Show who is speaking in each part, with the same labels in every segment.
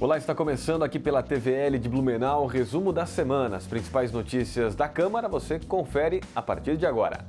Speaker 1: Olá, está começando aqui pela TVL de Blumenau, resumo da semana. As principais notícias da Câmara você confere a partir de agora.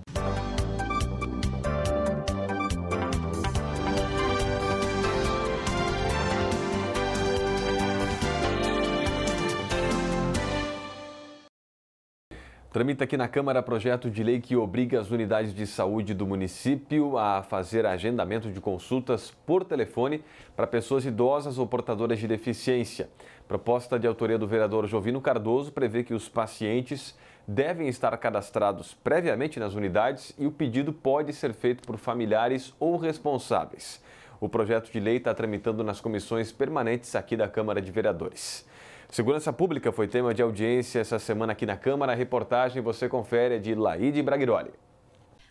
Speaker 1: Tramita aqui na Câmara projeto de lei que obriga as unidades de saúde do município a fazer agendamento de consultas por telefone para pessoas idosas ou portadoras de deficiência. Proposta de autoria do vereador Jovino Cardoso prevê que os pacientes devem estar cadastrados previamente nas unidades e o pedido pode ser feito por familiares ou responsáveis. O projeto de lei está tramitando nas comissões permanentes aqui da Câmara de Vereadores. Segurança Pública foi tema de audiência essa semana aqui na Câmara. A reportagem você confere de Laide Braguiroli.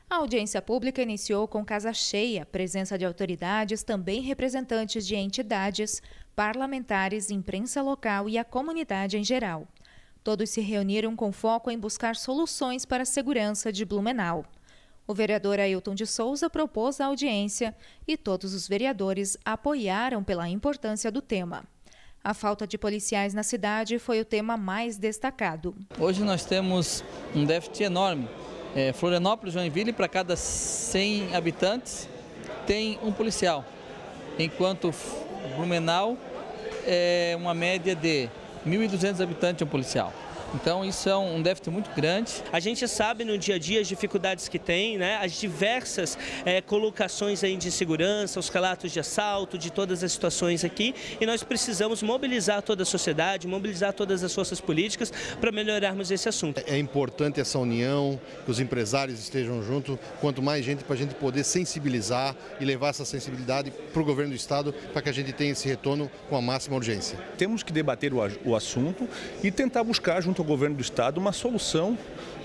Speaker 2: A audiência pública iniciou com casa cheia, presença de autoridades, também representantes de entidades, parlamentares, imprensa local e a comunidade em geral. Todos se reuniram com foco em buscar soluções para a segurança de Blumenau. O vereador Ailton de Souza propôs a audiência e todos os vereadores apoiaram pela importância do tema. A falta de policiais na cidade foi o tema mais destacado.
Speaker 3: Hoje nós temos um déficit enorme. É, Florianópolis, Joinville, para cada 100 habitantes tem um policial, enquanto Blumenau é uma média de 1.200 habitantes um policial. Então isso é um déficit muito
Speaker 4: grande. A gente sabe no dia a dia as dificuldades que tem, né? as diversas é, colocações aí de segurança, os relatos de assalto, de todas as situações aqui e nós precisamos mobilizar toda a sociedade, mobilizar todas as forças políticas para melhorarmos esse assunto. É importante essa união, que os empresários estejam juntos, quanto mais gente para a gente poder
Speaker 5: sensibilizar e levar essa sensibilidade para o governo do Estado para que a gente tenha esse retorno com a máxima urgência. Temos que debater o assunto e tentar buscar junto junto ao governo do estado uma solução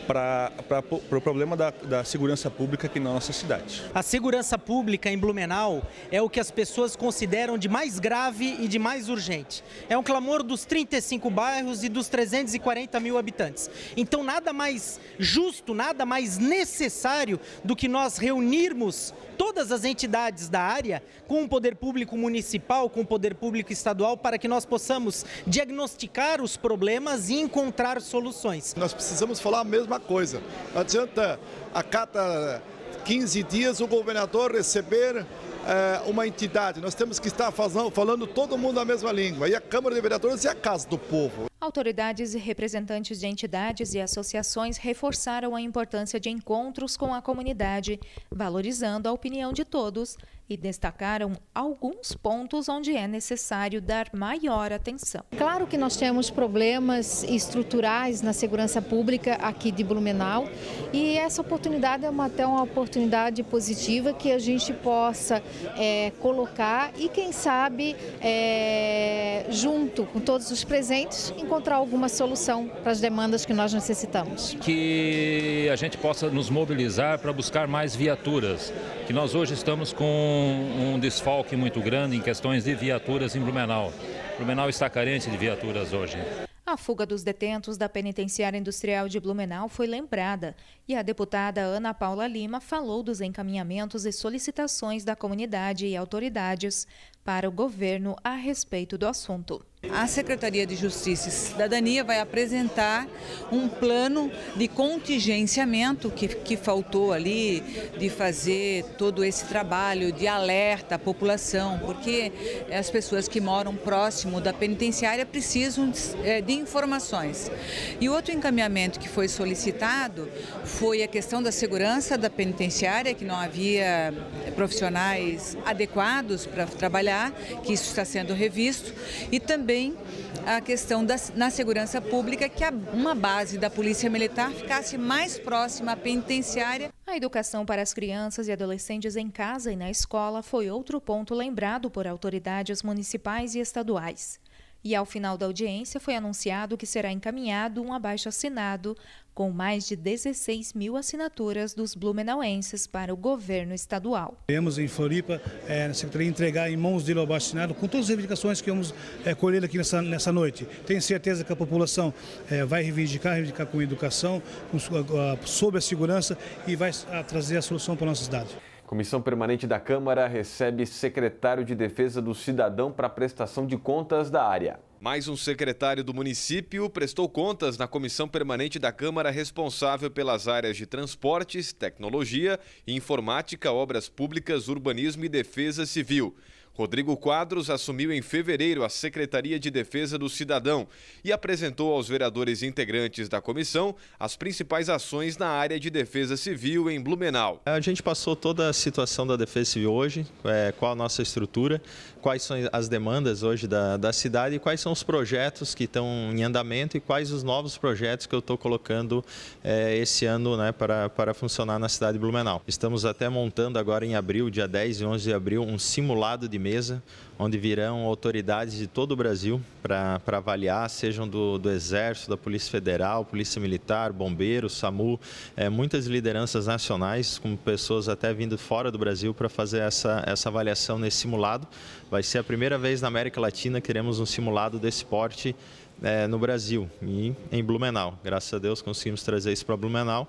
Speaker 6: para o pro problema da, da segurança pública aqui na nossa cidade.
Speaker 7: A segurança pública em Blumenau é o que as pessoas consideram de mais grave e de mais urgente. É um clamor dos 35 bairros e dos 340 mil habitantes. Então, nada mais justo, nada mais necessário do que nós reunirmos todas as entidades da área com o poder público municipal, com o poder público estadual, para que nós possamos diagnosticar os problemas e encontrar soluções. Nós precisamos
Speaker 8: falar a mesma mesma coisa. Não adianta a cada 15 dias o governador receber eh, uma entidade. Nós temos que estar fazendo, falando todo mundo a mesma língua. E a Câmara de Vereadores é a casa do povo.
Speaker 2: Autoridades e representantes de entidades e associações reforçaram a importância de encontros com a comunidade, valorizando a opinião de todos e destacaram alguns pontos onde é necessário dar maior atenção. Claro que nós temos problemas estruturais na segurança pública aqui de Blumenau e essa oportunidade é uma, até uma oportunidade positiva que a gente possa é, colocar e quem sabe é, junto com todos os presentes encontrar alguma solução para as demandas que nós necessitamos.
Speaker 6: Que a gente possa nos mobilizar para buscar mais viaturas, que nós hoje estamos com um, um desfalque muito grande em questões de viaturas em Blumenau. Blumenau está carente de viaturas hoje.
Speaker 2: A fuga dos detentos da Penitenciária Industrial de Blumenau foi lembrada e a deputada Ana Paula Lima falou dos encaminhamentos e solicitações da comunidade e autoridades para o governo a respeito do assunto. A Secretaria de Justiça e Cidadania vai apresentar um plano de contingenciamento que, que faltou ali, de fazer todo esse trabalho de alerta à população, porque as pessoas que moram próximo da penitenciária precisam de, eh, de informações. E outro encaminhamento que foi solicitado foi a questão da segurança da penitenciária, que não havia profissionais adequados para trabalhar, que isso está sendo revisto, e também também a questão da, na segurança pública que uma base da Polícia Militar ficasse mais próxima à penitenciária. A educação para as crianças e adolescentes em casa e na escola foi outro ponto lembrado por autoridades municipais e estaduais. E ao final da audiência foi anunciado que será encaminhado um abaixo-assinado com mais de 16 mil assinaturas dos blumenauenses para o governo estadual.
Speaker 6: Temos em Floripa, é, na Secretaria, entregar em mãos dele o abaixo-assinado com todas as reivindicações que vamos é, colher aqui nessa, nessa noite. Tenho certeza que a população é, vai reivindicar, reivindicar com educação, com, a, a, ah, sobre a segurança e vai a, ah, trazer a solução para a nossa cidade.
Speaker 1: Comissão Permanente da Câmara recebe secretário de Defesa do Cidadão para prestação de contas da área. Mais um secretário do município prestou contas na comissão permanente da Câmara responsável pelas áreas de transportes, tecnologia, informática, obras públicas, urbanismo e defesa civil. Rodrigo Quadros assumiu em fevereiro a Secretaria de Defesa do Cidadão e apresentou aos vereadores integrantes da comissão as principais ações na área de defesa civil em Blumenau.
Speaker 9: A gente passou toda a situação da defesa civil hoje, é, qual a nossa estrutura, quais são as demandas hoje da, da cidade e quais são os projetos que estão em andamento e quais os novos projetos que eu estou colocando é, esse ano né, para, para funcionar na cidade de Blumenau. Estamos até montando agora em abril, dia 10 e 11 de abril, um simulado de mesa, onde virão autoridades de todo o Brasil para avaliar, sejam do, do, Exército, da Polícia Federal, Polícia Militar, Bombeiros, SAMU, é, muitas lideranças nacionais, com pessoas até vindo fora do Brasil para fazer essa, essa avaliação nesse simulado. Vai ser a primeira vez na América Latina que teremos um simulado desse porte é, no Brasil e em Blumenau. Graças a Deus conseguimos trazer isso para Blumenau.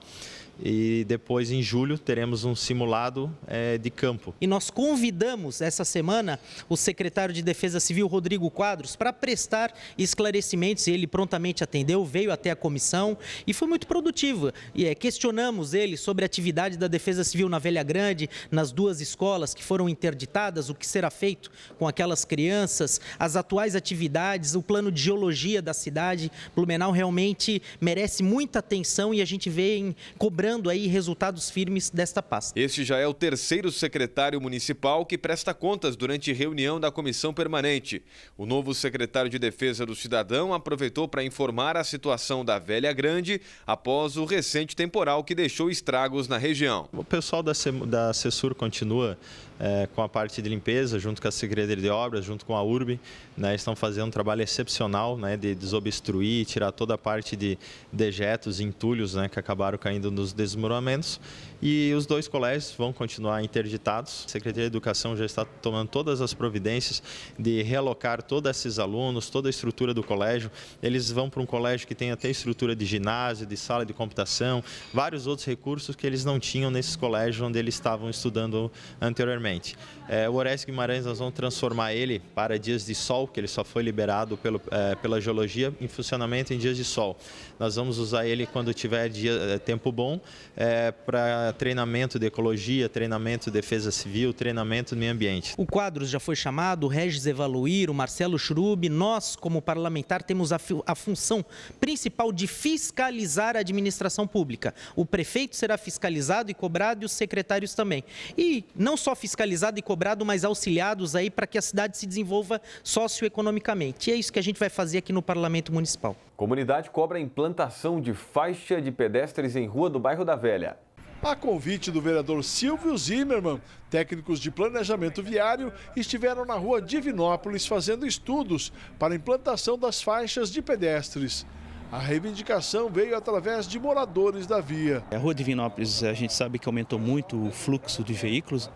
Speaker 9: E depois, em julho, teremos um simulado é, de campo.
Speaker 7: E nós convidamos essa semana o secretário de Defesa Civil, Rodrigo Quadros, para prestar esclarecimentos. Ele prontamente atendeu, veio até a comissão e foi muito produtivo. E, é, questionamos ele sobre a atividade da Defesa Civil na Velha Grande, nas duas escolas que foram interditadas, o que será feito com aquelas crianças, as atuais atividades, o plano de geologia da cidade. Blumenau realmente merece muita atenção e a gente vem cobrando vislumbrando aí resultados firmes desta pasta.
Speaker 1: Este já é o terceiro secretário municipal que presta contas durante reunião da comissão permanente. O novo secretário de Defesa do Cidadão aproveitou para informar a situação da Velha Grande após o recente temporal que deixou estragos na região.
Speaker 9: O pessoal da, da continua é, com a parte de limpeza, junto com a Secretaria de Obras, junto com a URB, né, estão fazendo um trabalho excepcional né, de desobstruir, tirar toda a parte de dejetos, entulhos né, que acabaram caindo nos desmoronamentos. E os dois colégios vão continuar interditados. A Secretaria de Educação já está tomando todas as providências de realocar todos esses alunos, toda a estrutura do colégio. Eles vão para um colégio que tem até estrutura de ginásio, de sala de computação, vários outros recursos que eles não tinham nesses colégios onde eles estavam estudando anteriormente anteriormente. É, o Orestes Guimarães, nós vamos transformar ele para dias de sol, que ele só foi liberado pelo, é, pela geologia, em funcionamento em dias de sol. Nós vamos usar ele quando tiver dia, é, tempo bom é, para treinamento de ecologia, treinamento de defesa civil, treinamento do meio ambiente. O
Speaker 7: quadro já foi chamado, o Regis Evaluir, o Marcelo Churub. Nós, como parlamentar, temos a, a função principal de fiscalizar a administração pública. O prefeito será fiscalizado e cobrado e os secretários também. E não só fiscalizar, fiscalizado e cobrado, mais auxiliados aí para que a cidade se desenvolva socioeconomicamente. E é isso que a gente vai fazer aqui no Parlamento Municipal.
Speaker 1: Comunidade cobra a
Speaker 7: implantação de faixa de
Speaker 1: pedestres em rua do bairro da Velha. A convite do vereador Silvio Zimmermann,
Speaker 10: técnicos de planejamento viário estiveram na rua Divinópolis fazendo estudos para a implantação das faixas de pedestres. A reivindicação veio através de
Speaker 7: moradores da via. A é, rua Divinópolis, a gente sabe que aumentou muito o fluxo de veículos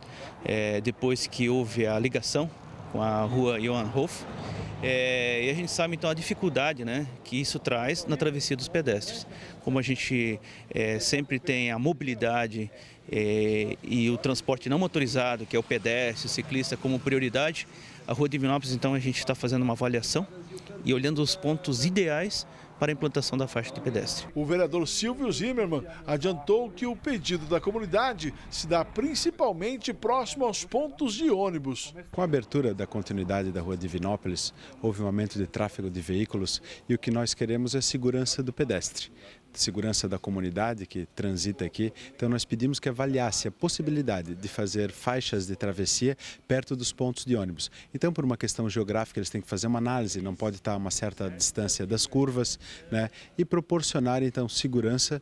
Speaker 7: é, depois que houve a ligação com a rua Johan Hof. É, e a gente sabe então a dificuldade né, que isso traz na travessia dos pedestres. Como a gente é, sempre tem a mobilidade é, e o transporte não motorizado, que é o pedestre, o ciclista, como prioridade, a Rua Divinópolis então a gente está fazendo uma avaliação e olhando os pontos ideais para a implantação da faixa de pedestre.
Speaker 10: O vereador Silvio Zimmermann adiantou que o pedido da comunidade se dá principalmente próximo
Speaker 11: aos pontos de ônibus. Com a abertura da continuidade da rua Divinópolis, houve um aumento de tráfego de veículos e o que nós queremos é segurança do pedestre segurança da comunidade que transita aqui, então nós pedimos que avaliasse a possibilidade de fazer faixas de travessia perto dos pontos de ônibus. Então, por uma questão geográfica, eles têm que fazer uma análise, não pode estar a uma certa distância das curvas, né, e proporcionar, então, segurança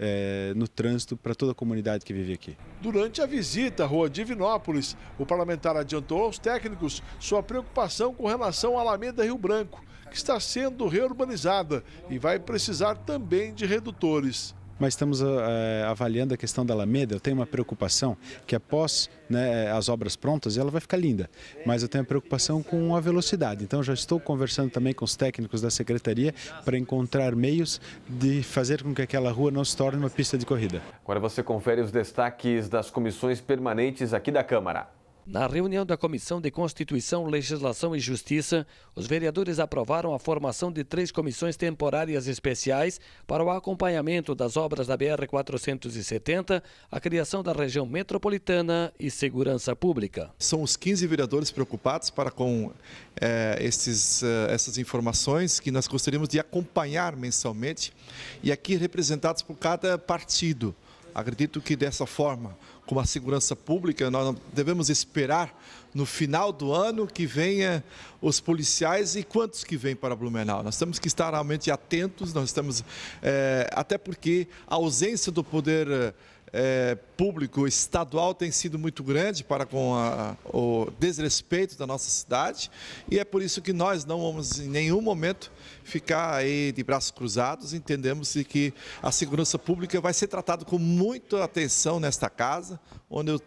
Speaker 11: é, no trânsito para toda a comunidade que vive aqui.
Speaker 10: Durante a visita à rua Divinópolis, o parlamentar adiantou aos técnicos sua preocupação com relação à Alameda Rio Branco, que está sendo reurbanizada e vai precisar também de redutores
Speaker 11: mas estamos é, avaliando a questão da Alameda. Eu tenho uma preocupação que após né, eh, as obras prontas, ela vai ficar linda, mas eu tenho a preocupação com a velocidade. Então, já estou conversando também com os técnicos da secretaria para encontrar meios de fazer com que aquela rua não se torne uma pista de corrida.
Speaker 12: Agora você confere os destaques das comissões permanentes aqui da Câmara. Na reunião da Comissão de Constituição, Legislação e Justiça, os vereadores aprovaram a formação de três comissões temporárias especiais para o acompanhamento das obras da BR-470, a criação da região metropolitana e segurança
Speaker 8: pública. São os 15 vereadores preocupados para com é, esses, eh, essas informações que nós gostaríamos de acompanhar mensalmente e aqui representados por cada partido. Acredito que dessa forma, como a segurança pública, nós devemos esperar no final do ano que venha os policiais e quantos que vêm para Blumenau. Nós temos que estar realmente atentos, nós estamos, é, até porque a ausência do poder é, público estadual tem sido muito grande para com a, o desrespeito da nossa cidade e é por isso que nós não vamos em nenhum momento ficar aí de braços cruzados. Entendemos que a segurança pública vai ser tratada com muita atenção nesta casa, onde eu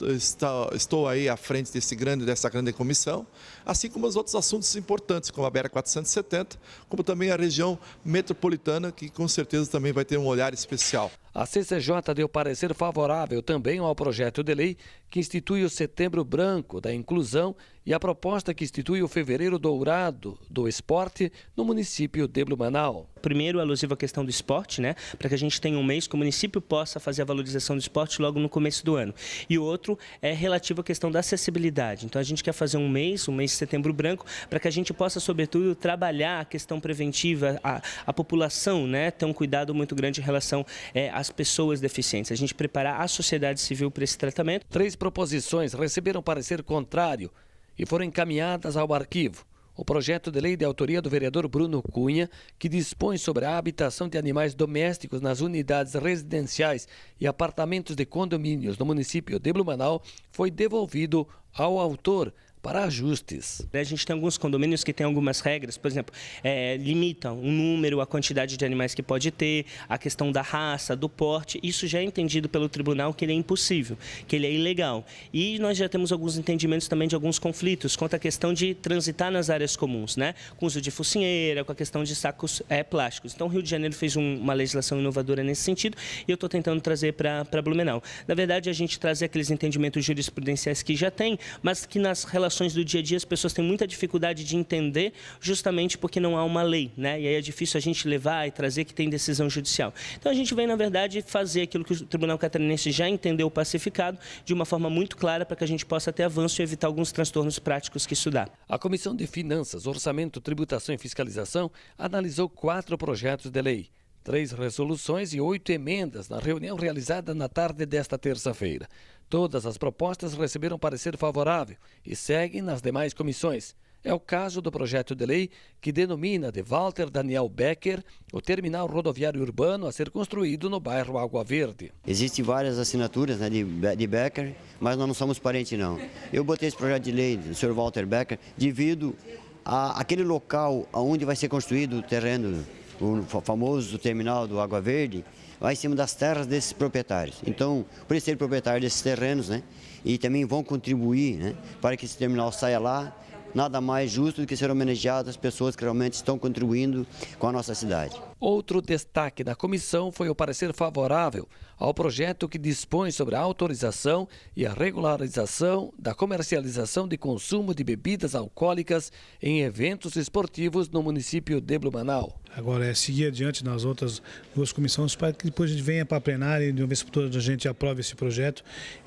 Speaker 8: estou aí à frente desse grande, dessa grande comissão, assim como os outros assuntos importantes, como a BR-470, como também a região metropolitana, que com certeza também vai ter um olhar especial.
Speaker 12: A CCJ deu parecer favorável também ao projeto de lei que institui o Setembro Branco da Inclusão e a proposta que institui o Fevereiro Dourado do Esporte
Speaker 4: no município de Blumenau. Primeiro, é alusivo à questão do esporte, né? Para que a gente tenha um mês que o município possa fazer a valorização do esporte logo no começo do ano. E outro é relativo à questão da acessibilidade. Então a gente quer fazer um mês, um mês de setembro branco, para que a gente possa, sobretudo, trabalhar a questão preventiva, a, a população, né? Ter um cuidado muito grande em relação é, às pessoas deficientes. A gente preparar a sociedade civil para esse tratamento. Três proposições receberam
Speaker 12: parecer contrário e foram encaminhadas ao arquivo. O projeto de lei de autoria do vereador Bruno Cunha, que dispõe sobre a habitação de animais domésticos nas unidades residenciais e apartamentos de condomínios no município de Blumenau, foi devolvido
Speaker 4: ao autor, para ajustes. Né, a gente tem alguns condomínios que têm algumas regras, por exemplo, é, limitam o número, a quantidade de animais que pode ter, a questão da raça, do porte. Isso já é entendido pelo tribunal que ele é impossível, que ele é ilegal. E nós já temos alguns entendimentos também de alguns conflitos quanto à questão de transitar nas áreas comuns, né? Com uso de focinheira, com a questão de sacos é, plásticos. Então, o Rio de Janeiro fez um, uma legislação inovadora nesse sentido e eu estou tentando trazer para Blumenau. Na verdade, a gente traz aqueles entendimentos jurisprudenciais que já tem, mas que nas relações situações do dia a dia as pessoas têm muita dificuldade de entender, justamente porque não há uma lei, né? E aí é difícil a gente levar e trazer que tem decisão judicial. Então a gente vem, na verdade, fazer aquilo que o Tribunal Catarinense já entendeu pacificado de uma forma muito clara para que a gente possa ter avanço e evitar alguns transtornos práticos que isso dá. A Comissão de Finanças, Orçamento, Tributação e
Speaker 12: Fiscalização analisou quatro projetos de lei três resoluções e oito emendas na reunião realizada na tarde desta terça-feira. Todas as propostas receberam parecer favorável e seguem nas demais comissões. É o caso do projeto de lei que denomina de Walter Daniel Becker o terminal rodoviário urbano a ser construído no bairro
Speaker 13: Água Verde. Existem várias assinaturas né, de, de, Becker, mas nós não somos parentes não. Eu botei esse projeto de lei do senhor Walter Becker devido àquele local onde vai ser construído o terreno, o famoso terminal do Água Verde, lá em cima das terras desses proprietários. Então, por ele ser proprietário desses terrenos, né, e também vão contribuir né, para que esse terminal saia lá, nada mais justo do que ser homenageado as pessoas que realmente estão contribuindo com a nossa cidade.
Speaker 12: Outro destaque da comissão foi o parecer favorável ao projeto que dispõe sobre a autorização e a regularização da comercialização de consumo de bebidas alcoólicas em eventos esportivos no município de Blumenau.
Speaker 6: Agora é seguir adiante nas outras duas comissões para que depois a gente venha para a plenária e de uma vez por todas a gente aprove esse projeto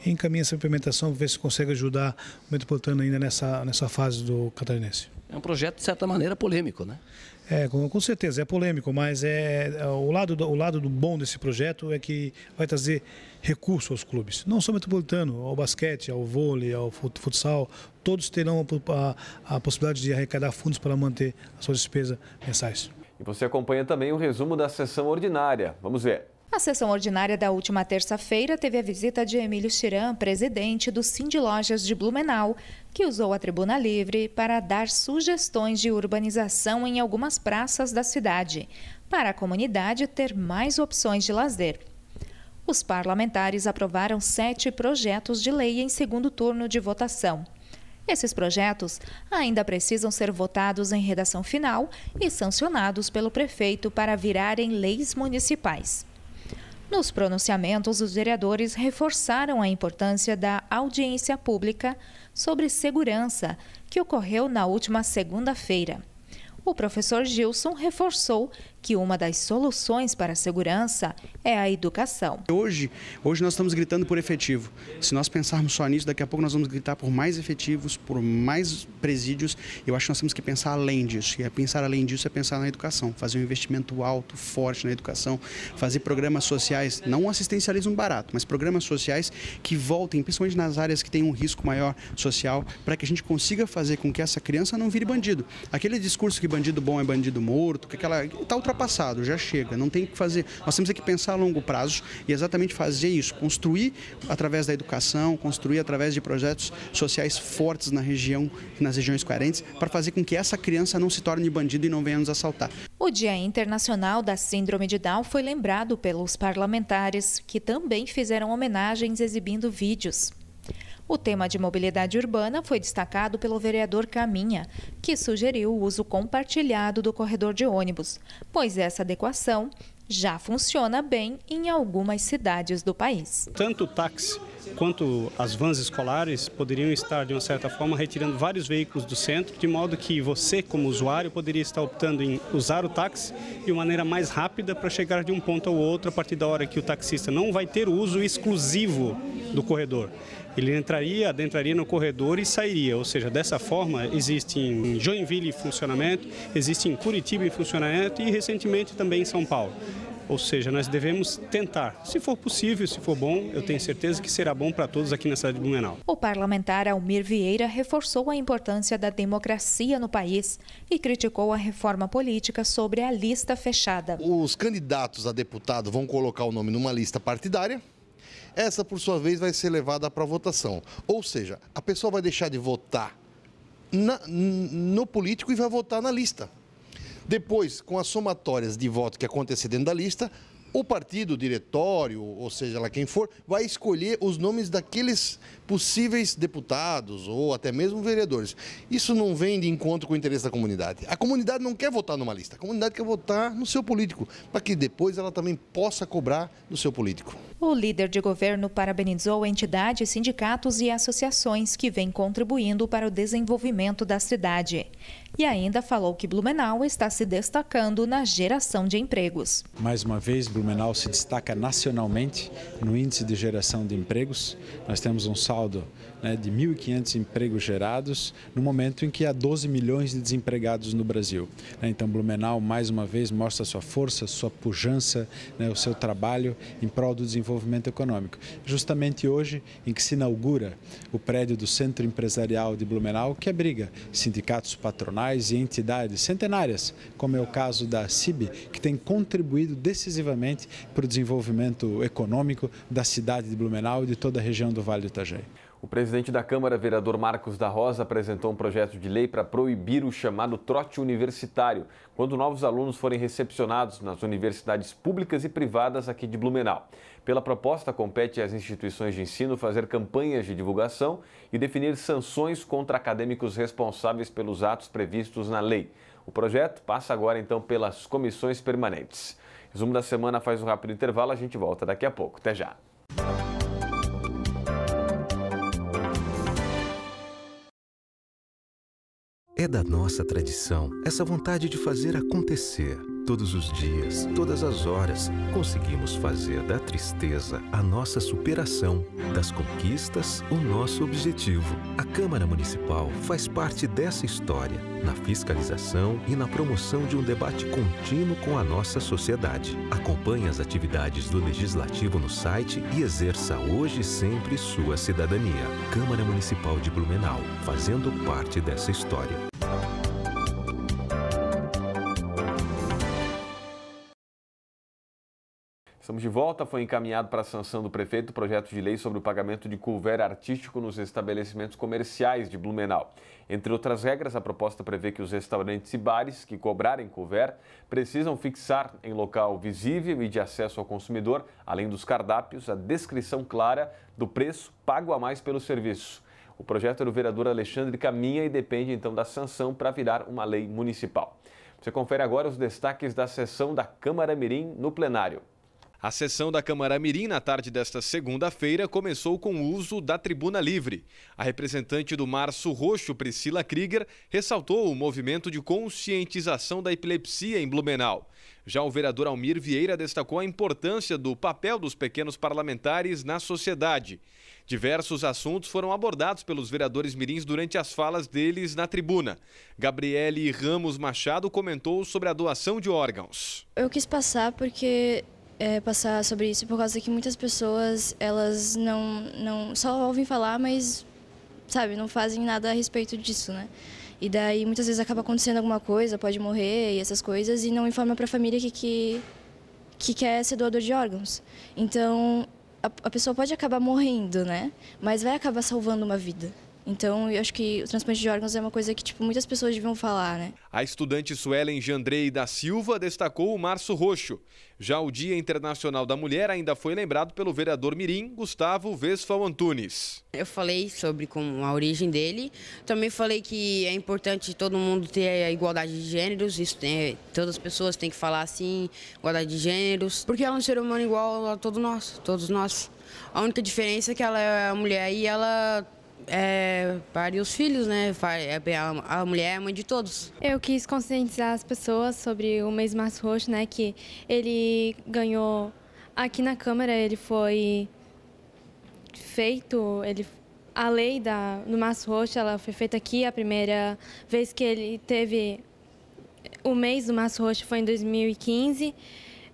Speaker 6: e encaminhe essa implementação, ver se consegue ajudar o metropolitano ainda nessa, nessa fase do catarinense
Speaker 12: é um projeto, de certa maneira, polêmico, né?
Speaker 6: É, com, com, certeza, é polêmico, mas é, é, o, lado do, o lado do bom desse projeto é que vai trazer recurso aos clubes, não só metropolitano, ao basquete, ao vôlei, ao futsal, todos terão a, a, a possibilidade de arrecadar fundos para manter as suas despesas mensais.
Speaker 1: E você acompanha também o resumo da sessão ordinária. Vamos ver.
Speaker 2: A sessão ordinária da última terça-feira teve a visita de Emílio Chiran, presidente do Cindy Lojas de Blumenau, que usou a tribuna livre para dar sugestões de urbanização em algumas praças da cidade, para a comunidade ter mais opções de lazer. Os parlamentares aprovaram sete projetos de lei em segundo turno de votação. Esses projetos ainda precisam ser votados em redação final e sancionados pelo prefeito para virarem leis municipais. Nos pronunciamentos, os vereadores reforçaram a importância da audiência pública sobre segurança que ocorreu na última segunda-feira. O professor Gilson reforçou que uma das soluções para a segurança é a educação.
Speaker 6: Hoje, hoje nós estamos gritando por efetivo. Se nós pensarmos só nisso, daqui a pouco nós vamos gritar por mais efetivos, por mais presídios. Eu acho que nós temos que pensar além disso. E é pensar além disso é pensar na educação, fazer um investimento alto, forte na educação, fazer programas sociais, não um assistencialismo barato, mas programas sociais que voltem, principalmente nas áreas que têm um risco maior social, para que a gente consiga fazer com que essa criança não vire bandido. Aquele discurso que bandido bom é bandido morto, que aquela. ultrapassada ultrapassado, já chega, não tem que fazer. Nós temos que pensar a longo prazo e exatamente fazer isso, construir através da educação, construir através de projetos sociais fortes na região, nas regiões carentes, para fazer com que essa criança não se torne bandido e não
Speaker 5: venha
Speaker 2: nos assaltar. O Dia Internacional da Síndrome de Down foi lembrado pelos parlamentares, que também fizeram homenagens exibindo vídeos. O tema de mobilidade urbana foi destacado pelo vereador Caminha, que sugeriu o uso compartilhado do corredor de ônibus, pois essa adequação já funciona bem em algumas cidades do país. Tanto o táxi
Speaker 6: quanto as vans escolares poderiam
Speaker 4: estar, de uma certa forma, retirando vários veículos do centro, de modo que você, como usuário, poderia estar optando em usar o táxi de uma maneira mais rápida para chegar de um ponto ao outro a partir da hora que o taxista não vai ter o uso exclusivo do corredor ele entraria, adentraria no corredor e sairia. Ou seja, dessa forma, existe em Joinville em funcionamento, existe em Curitiba em funcionamento e recentemente também em São Paulo. Ou seja, nós devemos tentar. Se for possível, se for bom, eu tenho certeza que será bom para todos aqui na cidade de Blumenau.
Speaker 2: O parlamentar Almir Vieira reforçou a importância da democracia no país e criticou a reforma política sobre a lista fechada.
Speaker 5: Os candidatos a deputado vão colocar o nome numa lista partidária essa, por sua vez, vai ser levada para votação. Ou seja, a pessoa vai deixar de votar na, no político e vai votar na lista. Depois, com as somatórias de voto que acontecer dentro da lista, o partido, o diretório, ou seja lá quem for, vai escolher os nomes daqueles possíveis deputados ou até mesmo vereadores. Isso não vem de encontro com o interesse da comunidade. A comunidade não quer votar numa lista, a comunidade quer votar no seu político, para que depois ela também possa cobrar do seu político.
Speaker 2: O líder de governo parabenizou entidades, sindicatos e associações que vêm contribuindo para o desenvolvimento da cidade e ainda falou que Blumenau está se destacando na geração de empregos.
Speaker 11: Mais uma vez, Blumenau se destaca nacionalmente no índice de geração de empregos. Nós temos um saldo né, de 1.500 empregos gerados, no momento em que há 12 milhões de desempregados no Brasil. Né, então, Blumenau, mais uma vez, mostra sua força, sua pujança, né, o seu trabalho em prol do desenvolvimento econômico. Justamente hoje em que se inaugura o prédio do Centro Empresarial de Blumenau, que abriga sindicatos patronais e entidades centenárias, como é o caso da CIB, que tem contribuído decisivamente para o desenvolvimento econômico da cidade de Blumenau e de toda a região do Vale do Itajaí.
Speaker 1: O presidente da Câmara, vereador Marcos da Rosa, apresentou um projeto de lei para proibir o chamado trote universitário, quando novos alunos forem recepcionados nas universidades públicas e privadas aqui de Blumenau. Pela proposta, compete às instituições de ensino fazer campanhas de divulgação e definir sanções contra acadêmicos responsáveis pelos atos previstos na lei. O projeto passa agora então pelas comissões permanentes. Resumo da semana faz um rápido intervalo, a gente volta daqui a pouco. Até já!
Speaker 11: É da nossa tradição essa vontade de fazer acontecer. Todos os dias, todas as horas, conseguimos fazer da tristeza a nossa superação, das conquistas o nosso objetivo. A Câmara Municipal faz parte dessa história, na fiscalização e na promoção de um debate contínuo com a nossa sociedade. Acompanhe as atividades do Legislativo no site e exerça hoje e sempre sua cidadania. Câmara Municipal de
Speaker 6: Blumenau, fazendo parte dessa história. Estamos de
Speaker 1: volta. Foi encaminhado para a sanção do prefeito o projeto de lei sobre o pagamento de couvert artístico nos estabelecimentos comerciais de Blumenau. Entre outras regras, a proposta prevê que os restaurantes e bares que cobrarem couvert precisam fixar em local visível e de acesso ao consumidor, além dos cardápios, a descrição clara do preço pago a mais pelo serviço. O projeto é do vereador Alexandre caminha e depende então da sanção para virar uma lei municipal. Você confere agora os destaques da sessão da Câmara Mirim no plenário. A sessão da Câmara Mirim na tarde desta segunda-feira começou com o uso da tribuna livre. A representante do Março Roxo, Priscila Krieger, ressaltou o movimento de conscientização da epilepsia em Blumenau. Já o vereador Almir Vieira destacou a importância do papel dos pequenos parlamentares na sociedade. Diversos assuntos foram abordados pelos vereadores mirins durante as falas deles na tribuna. Gabriele Ramos Machado comentou sobre a doação de órgãos.
Speaker 14: Eu quis passar porque é, passar sobre isso por causa que muitas pessoas elas não não só ouvem falar mas sabe não fazem nada a respeito disso né e daí muitas vezes acaba acontecendo alguma coisa pode morrer e essas coisas e não informa para a família que, que que quer ser doador de órgãos então a, a pessoa pode acabar morrendo né mas vai acabar salvando uma vida então, eu acho que o transplante de órgãos é uma coisa que tipo, muitas pessoas deviam falar, né?
Speaker 1: A estudante Suelen Jandrei da Silva destacou o Março Roxo. Já o Dia Internacional da Mulher ainda foi lembrado pelo vereador Mirim, Gustavo Vesfal Antunes.
Speaker 4: Eu falei sobre com a origem dele, também falei que é importante todo mundo ter a igualdade de gêneros, isso tem, todas as pessoas têm que falar assim, igualdade de gêneros, porque ela é um ser humano igual a todos nós, todos nós. A única diferença é que ela é mulher e ela é,
Speaker 2: os filhos, né? É a mulher é mãe de todos. Eu quis conscientizar as pessoas sobre o mês março roxo, né? Que ele ganhou aqui na Câmara, ele foi feito, ele a lei da, do março roxo, ela foi feita aqui a primeira vez que ele teve o mês do março roxo foi em 2015.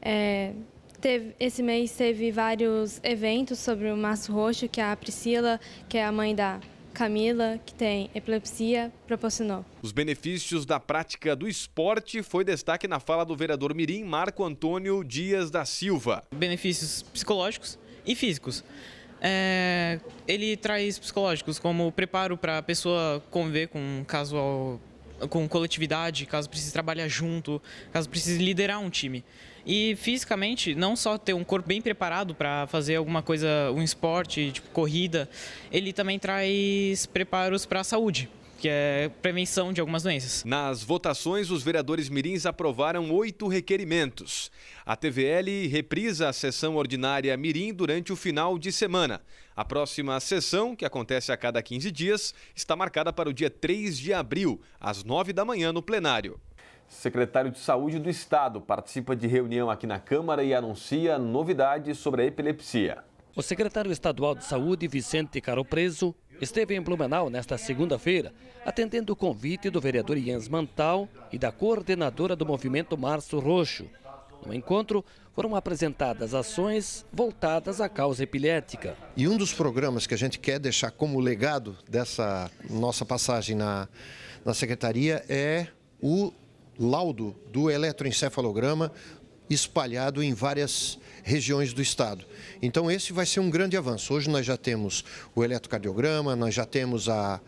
Speaker 2: É, Teve, esse mês teve vários eventos sobre o Maço Roxo, que a Priscila, que é a mãe da Camila, que tem epilepsia, proporcionou.
Speaker 1: Os benefícios da prática do esporte foi destaque na fala do vereador Mirim Marco Antônio Dias da Silva.
Speaker 7: Benefícios psicológicos e físicos. É, ele traz psicológicos, como preparo para a pessoa conviver com casual, com coletividade, caso precise trabalhar junto, caso precise liderar um time. E fisicamente, não só ter um corpo bem preparado para fazer alguma coisa, um esporte, tipo corrida, ele também traz preparos para a saúde que é prevenção de algumas doenças. Nas votações, os vereadores mirins
Speaker 1: aprovaram oito requerimentos. A TVL reprisa a sessão ordinária mirim durante o final de semana. A próxima sessão, que acontece a cada 15 dias, está marcada para o dia 3 de abril, às 9 da manhã, no plenário. Secretário de Saúde do Estado participa de reunião aqui na Câmara e anuncia novidades sobre a
Speaker 12: epilepsia. O secretário estadual de Saúde, Vicente Caropreso, esteve em Blumenau nesta segunda-feira, atendendo o convite do vereador Jens Mantal e da coordenadora do movimento Março Roxo. No encontro, foram apresentadas ações voltadas à causa epilética.
Speaker 5: E um dos programas que a gente quer deixar como legado dessa nossa passagem na, na secretaria é o laudo do eletroencefalograma espalhado em várias regiões do estado. Então esse vai ser um grande avanço. Hoje nós já temos o eletrocardiograma, nós já temos a,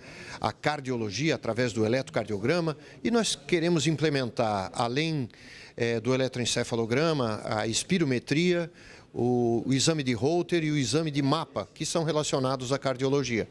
Speaker 5: a cardiologia através do eletrocardiograma e nós queremos implementar, além é, do eletroencefalograma, a espirometria, o, o exame de Holter e o exame de mapa, que são relacionados à cardiologia.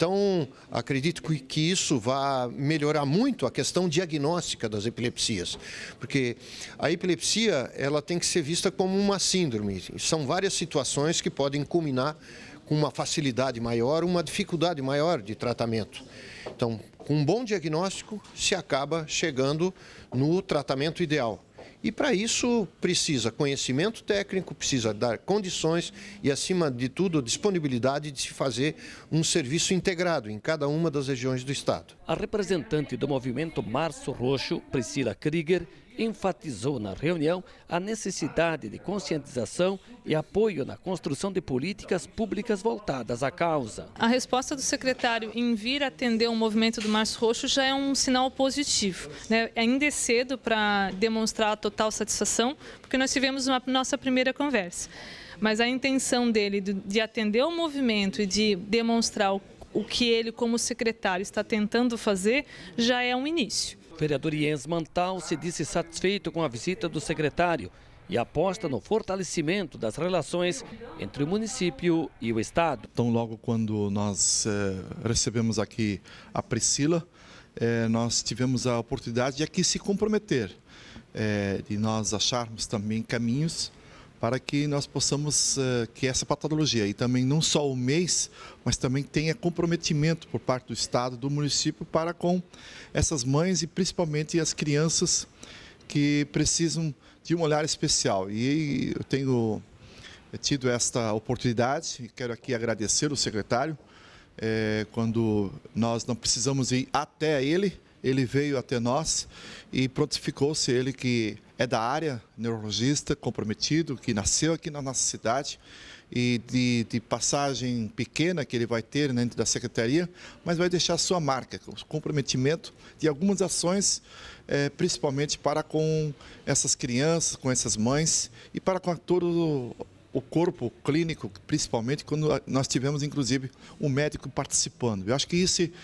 Speaker 5: Então, acredito que isso vai melhorar muito a questão diagnóstica das epilepsias, porque a epilepsia ela tem que ser vista como uma síndrome. São várias situações que podem culminar com uma facilidade maior, uma dificuldade maior de tratamento. Então, com um bom diagnóstico, se acaba chegando no tratamento ideal. E para isso precisa conhecimento técnico, precisa dar condições e, acima de tudo, disponibilidade de se fazer um serviço integrado em cada uma
Speaker 12: das regiões do Estado. A representante do movimento Março Roxo, Priscila Krieger, enfatizou na reunião a necessidade de conscientização e apoio na construção de políticas públicas voltadas à causa. A resposta do secretário em vir atender o movimento do Março Roxo já é um sinal positivo. Né? Ainda é cedo para demonstrar a total satisfação, porque nós tivemos uma nossa primeira conversa. Mas a intenção dele de atender o movimento e de demonstrar o que ele, como secretário, está tentando fazer já é um início vereador Jens Mantal se disse satisfeito com a visita do secretário e aposta no fortalecimento das relações
Speaker 8: entre o município e o Estado. Então, logo quando nós é, recebemos aqui a Priscila, é, nós tivemos a oportunidade de aqui se comprometer, é, de nós acharmos também caminhos para que nós possamos eh, que essa patologia e também não só o mês, mas também tenha comprometimento por parte do Estado, do município para com essas mães e principalmente as crianças que precisam de um olhar especial. E eu tenho eh, tido esta oportunidade e quero aqui agradecer o secretário eh, quando nós não precisamos ir até ele, ele veio até nós e prontificou-se ele que é da área, neurologista comprometido, que nasceu aqui na nossa cidade e de, de passagem pequena que ele vai ter né, dentro da secretaria, mas vai deixar sua marca, o comprometimento de algumas ações, é, principalmente para com essas crianças, com essas mães e para com todo o corpo clínico, principalmente quando nós tivemos, inclusive, um médico participando. Eu acho que esse,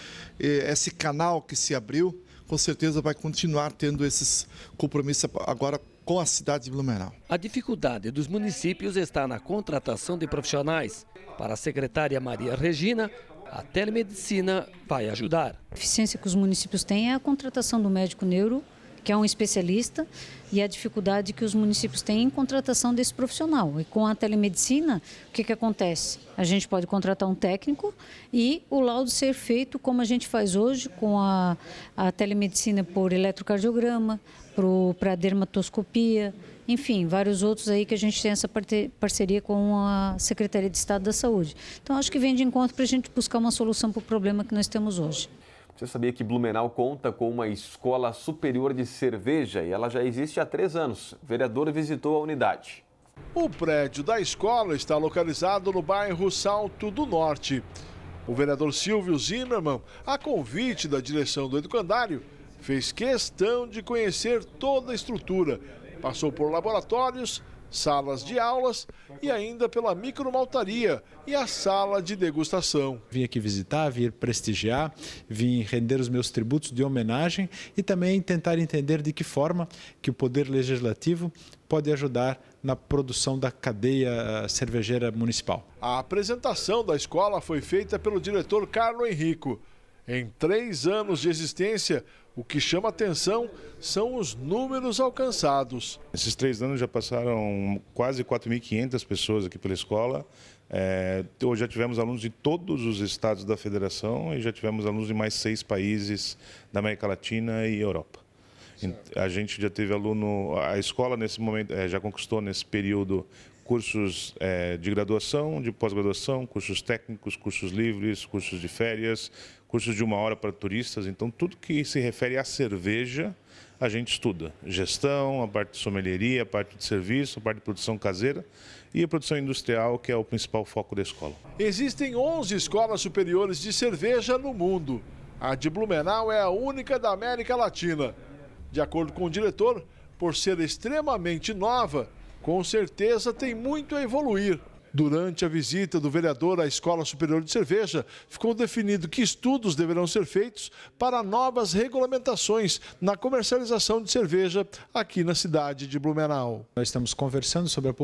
Speaker 8: é, esse canal que se abriu com certeza vai continuar tendo esses compromissos agora com a cidade de Blumenau.
Speaker 12: A dificuldade dos municípios está na contratação de profissionais. Para a secretária Maria Regina, a telemedicina vai ajudar.
Speaker 2: A eficiência que os municípios têm é a contratação do médico neuro que é um especialista, e a dificuldade que os municípios têm em contratação desse profissional. E com a telemedicina, o que, que acontece? A gente pode contratar um técnico e o laudo ser feito como a gente faz hoje, com a, a telemedicina por eletrocardiograma, para dermatoscopia, enfim, vários outros aí que a gente tem essa parceria com a Secretaria de Estado da Saúde. Então, acho que vem de encontro para a gente buscar uma solução para o problema que nós temos hoje.
Speaker 1: Você sabia que Blumenau conta com uma escola superior de cerveja e ela já existe há três anos. O vereador visitou a unidade.
Speaker 10: O prédio da escola está localizado no bairro Salto do Norte. O vereador Silvio Zimmermann, a convite da direção do educandário, fez questão de conhecer toda a estrutura. Passou por laboratórios, salas de aulas e ainda pela
Speaker 11: micromaltaria e a sala de degustação. Vim aqui visitar, vir prestigiar, vim render os meus tributos de homenagem e também tentar entender de que forma que o poder legislativo pode ajudar na produção da cadeia ah, cervejeira municipal.
Speaker 10: A apresentação da escola foi feita pelo diretor Carlos Henrico. Em três anos de existência, o que chama atenção são os números alcançados. Esses três anos já passaram quase 4.500 pessoas aqui pela escola. É, hoje já tivemos alunos de todos os estados da federação e já tivemos alunos de mais seis países da América Latina e Europa. Certo. A gente já teve aluno, a escola nesse momento é, já conquistou nesse período cursos é, de graduação, de pós-graduação, cursos técnicos, cursos livres, cursos de férias, cursos de uma hora para turistas. Então, tudo que se refere à cerveja, a gente estuda. Gestão, a parte de sommelieria, a parte de serviço, a parte de produção caseira e a produção industrial, que é o principal foco da escola. Existem 11 escolas superiores de cerveja no mundo. A de Blumenau é a única da América Latina. De acordo com o diretor, por ser extremamente nova, com certeza tem muito a evoluir Durante a visita do vereador à Escola Superior de Cerveja, ficou definido que estudos deverão ser feitos para novas regulamentações na comercialização de cerveja aqui
Speaker 11: na cidade de Blumenau. Nós estamos conversando sobre a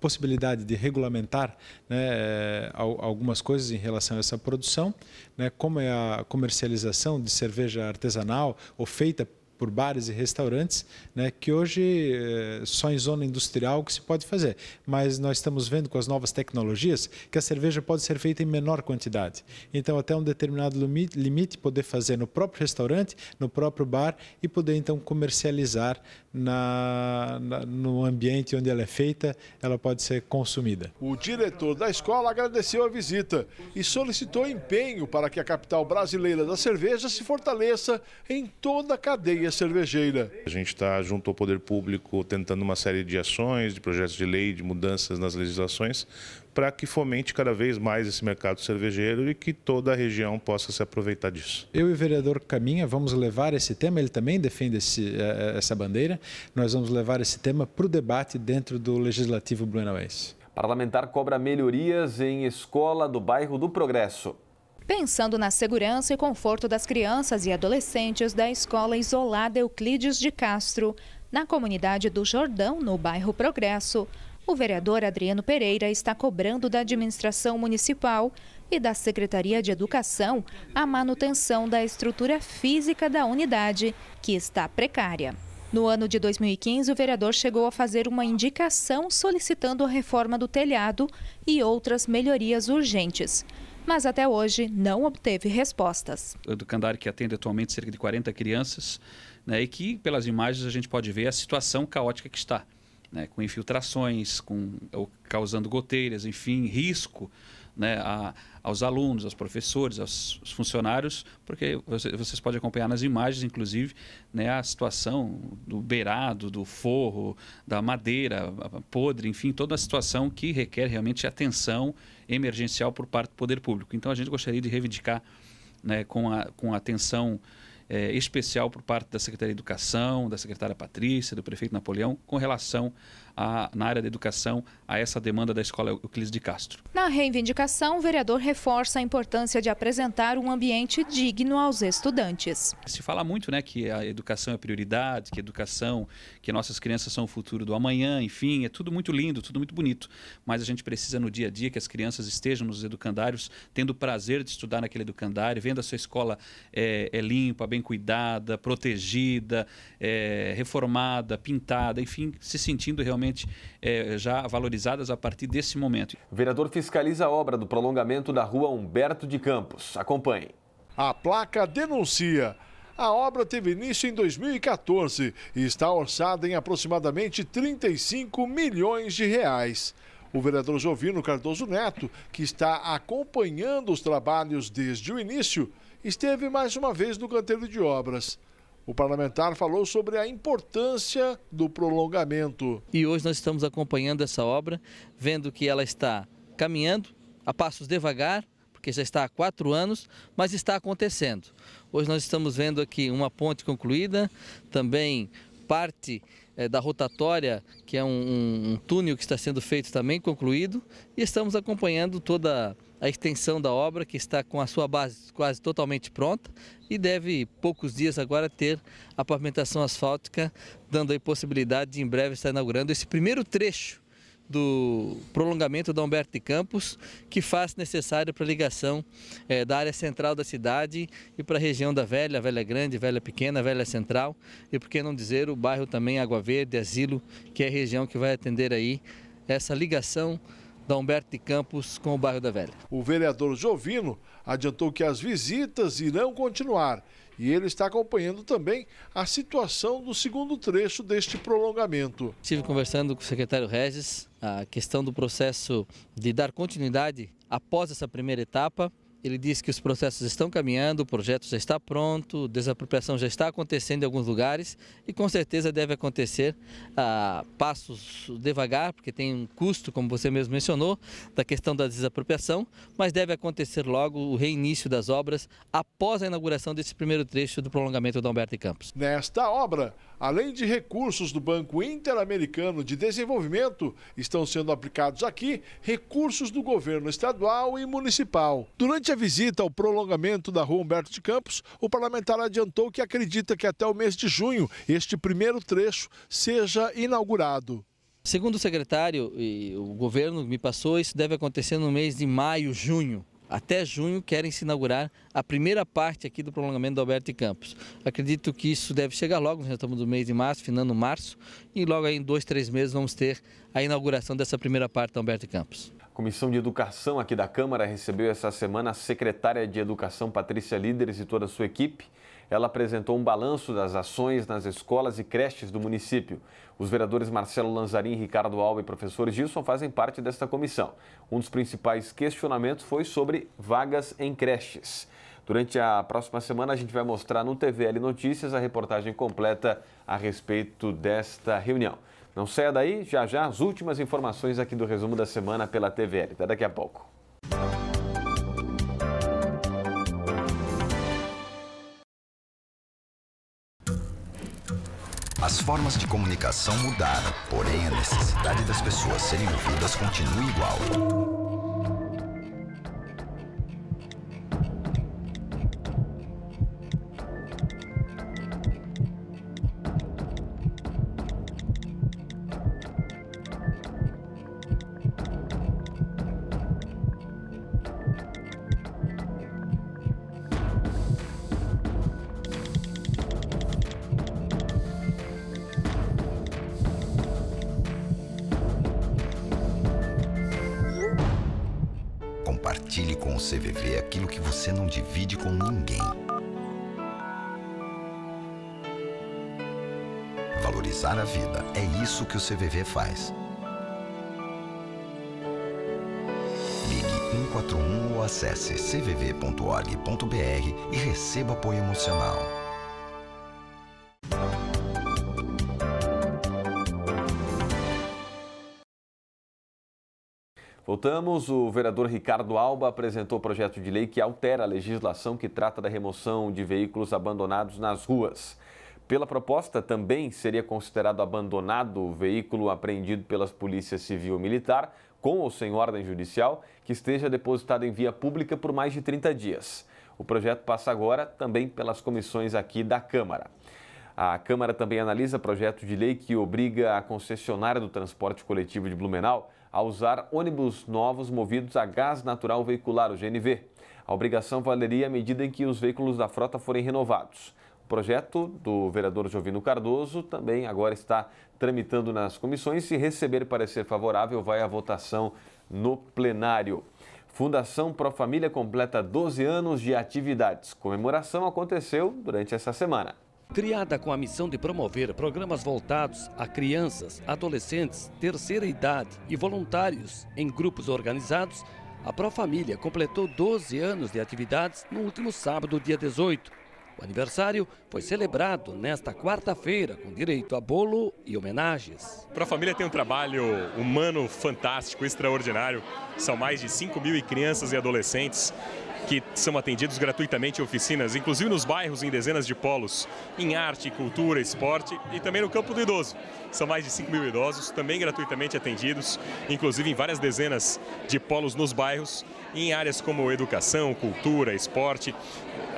Speaker 11: possibilidade de regulamentar né, eh, algumas coisas em relação a essa produção, né, como é a comercialização de cerveja artesanal ou feita por bares e restaurantes, né, que hoje é só em zona industrial que se pode fazer. Mas nós estamos vendo com as novas tecnologias que a cerveja pode ser feita em menor quantidade. Então, até um determinado limite, poder fazer no próprio restaurante, no próprio bar e poder então comercializar na, na, no ambiente onde ela é feita, ela pode ser consumida.
Speaker 10: O diretor da escola agradeceu a visita e solicitou empenho para que a capital brasileira da cerveja se fortaleça em toda a cadeia cervejeira. A gente está junto ao poder público tentando uma série de ações, de projetos de lei, de mudanças nas legislações, para que fomente cada vez mais esse mercado cervejeiro e que toda a região possa se aproveitar disso.
Speaker 11: Eu e o vereador Caminha vamos levar esse tema, ele também defende esse, eh, eh, essa bandeira, nós vamos levar esse tema para o debate dentro do Legislativo Blumenauense.
Speaker 1: Parlamentar cobra melhorias em escola do bairro do Progresso
Speaker 2: pensando na segurança e conforto das crianças e adolescentes da escola isolada Euclides de Castro, na comunidade do Jordão, no bairro Progresso. O vereador Adriano Pereira está cobrando da administração municipal e da Secretaria de Educação a manutenção da estrutura física da unidade, que está precária. No ano de 2015, o vereador chegou a fazer uma indicação solicitando a reforma do telhado e outras melhorias urgentes mas até hoje não obteve respostas. O
Speaker 6: Educandari que atende atualmente cerca de 40 crianças né, e que, pelas imagens, a gente pode ver a situação caótica que está. Né, com infiltrações, com, causando goteiras, enfim, risco né, a, aos alunos, aos professores, aos, aos funcionários, porque vocês, vocês podem acompanhar nas imagens, inclusive, né, a situação do beirado, do forro, da madeira podre, enfim, toda a situação que requer realmente atenção emergencial por parte do poder público. Então a gente gostaria de reivindicar né, com, a, com atenção é, especial por parte da Secretaria de Educação, da secretária Patrícia, do prefeito Napoleão, com relação a, na área da educação a essa demanda da escola Euclides de
Speaker 2: Castro. Na reivindicação, o vereador reforça a importância de apresentar um ambiente digno aos estudantes.
Speaker 6: Se fala muito né, que a educação é prioridade, que a educação, que nossas crianças são o futuro do amanhã, enfim, é tudo muito lindo, tudo muito bonito. Mas a gente precisa no dia a dia que as crianças estejam nos educandários, tendo o prazer de estudar naquele educandário, vendo a sua escola é, é limpa, bem cuidada, protegida, é, reformada, pintada, enfim, se sentindo realmente realmente é, eh, já valorizadas a partir desse momento. O vereador fiscaliza a obra do prolongamento da rua Humberto de Campos. Acompanhe. A placa
Speaker 10: denuncia. A obra teve início em 2014 e está orçada em aproximadamente 35 milhões de reais. O vereador Jovino Cardoso Neto, que está acompanhando os trabalhos desde o início, esteve mais uma vez no canteiro de obras. O parlamentar falou sobre a importância do prolongamento.
Speaker 3: E hoje nós estamos acompanhando essa obra, vendo que ela está caminhando a passos devagar, porque já está há quatro anos, mas está acontecendo. Hoje nós estamos vendo aqui uma ponte concluída, também parte eh, da rotatória, que é um, um túnel que está sendo feito também concluído, e estamos acompanhando toda a a extensão da obra, que está com a sua base quase totalmente pronta e deve, poucos dias agora, ter a pavimentação asfáltica, dando aí possibilidade de em breve estar inaugurando esse primeiro trecho do prolongamento da Humberto de Campos, que faz necessário para a ligação é, da área central da cidade e para a região da Velha, Velha Grande, Velha Pequena, Velha Central e, por que não dizer, o bairro também Água Verde, Asilo, que é a região que vai atender aí essa ligação da Humberto de Campos com o bairro da Velha.
Speaker 10: O vereador Jovino adiantou que as visitas irão continuar e ele está acompanhando também a situação do segundo trecho deste
Speaker 3: prolongamento. Estive conversando com o secretário Regis a questão do processo de dar continuidade após essa primeira etapa. Ele disse que os processos estão caminhando, o projeto já está pronto, desapropriação já está acontecendo em alguns lugares e com certeza deve acontecer a passos devagar, porque tem um custo, como você mesmo mencionou, da questão da desapropriação, mas deve acontecer logo o reinício das obras após a inauguração desse primeiro trecho do prolongamento da Humberto e Campos.
Speaker 10: Nesta obra, além de recursos do Banco Interamericano de Desenvolvimento, estão sendo aplicados aqui recursos do governo estadual e municipal. Durante Durante a visita ao prolongamento da rua Humberto de Campos, o parlamentar adiantou que acredita que até o mês de junho este primeiro trecho seja
Speaker 3: inaugurado. Segundo o secretário e o governo me passou, isso deve acontecer no mês de maio, junho. Até junho querem se inaugurar a primeira parte aqui do prolongamento do Alberto de Campos. Acredito que isso deve chegar logo, nós já estamos no mês de março, finando março, e logo aí em dois, três meses vamos ter a inauguração dessa primeira parte do Alberto de Campos. Comissão
Speaker 1: de Educação aqui da Câmara recebeu essa semana a secretária de Educação, Patrícia Líderes, e toda a sua equipe. Ela apresentou um balanço das ações nas escolas e creches do município. Os vereadores Marcelo Lanzarin, Ricardo Alba e professor Gilson fazem parte desta comissão. Um dos principais questionamentos foi sobre vagas em creches. Durante a próxima semana, a gente vai mostrar no TVL Notícias a reportagem completa a respeito desta reunião. Não saia daí, já já as últimas informações aqui do resumo da semana pela TVL. Até daqui a pouco.
Speaker 9: As formas de comunicação mudaram, porém a necessidade das pessoas serem ouvidas continua igual. abraçar a vida. É isso que o CVV faz. Ligue 141 ou acesse cvv.org.br e receba apoio emocional.
Speaker 1: Voltamos. O vereador Ricardo Alba apresentou projeto de lei que altera a legislação que trata da remoção de veículos abandonados nas ruas. Pela proposta, também seria considerado abandonado o veículo apreendido pelas polícias civil e militar, com ou sem ordem judicial, que esteja depositado em via pública por mais de 30 dias. O projeto passa agora também pelas comissões aqui da Câmara. A Câmara também analisa projeto de lei que obriga a concessionária do transporte coletivo de Blumenau a usar ônibus novos movidos a gás natural veicular, o GNV. A obrigação valeria à medida em que os veículos da frota forem renovados projeto do vereador Jovino Cardoso também agora está tramitando nas comissões. Se receber parecer favorável, vai à votação no plenário. Fundação Pro Família completa 12 anos de atividades. Comemoração
Speaker 12: aconteceu durante essa semana. Criada com a missão de promover programas voltados a crianças, adolescentes, terceira idade e voluntários em grupos organizados, a Pro Família completou 12 anos de atividades no último sábado, dia 18, o aniversário foi celebrado nesta quarta-feira, com direito a bolo e homenagens. Para a família tem um trabalho
Speaker 6: humano fantástico,
Speaker 12: extraordinário. São mais
Speaker 6: de 5 mil crianças e adolescentes que são atendidos gratuitamente em oficinas, inclusive nos bairros em dezenas de polos, em arte, cultura, esporte e também no campo do idoso. São mais de 5 mil idosos, também gratuitamente atendidos, inclusive em várias dezenas de polos nos bairros, em áreas como educação, cultura, esporte,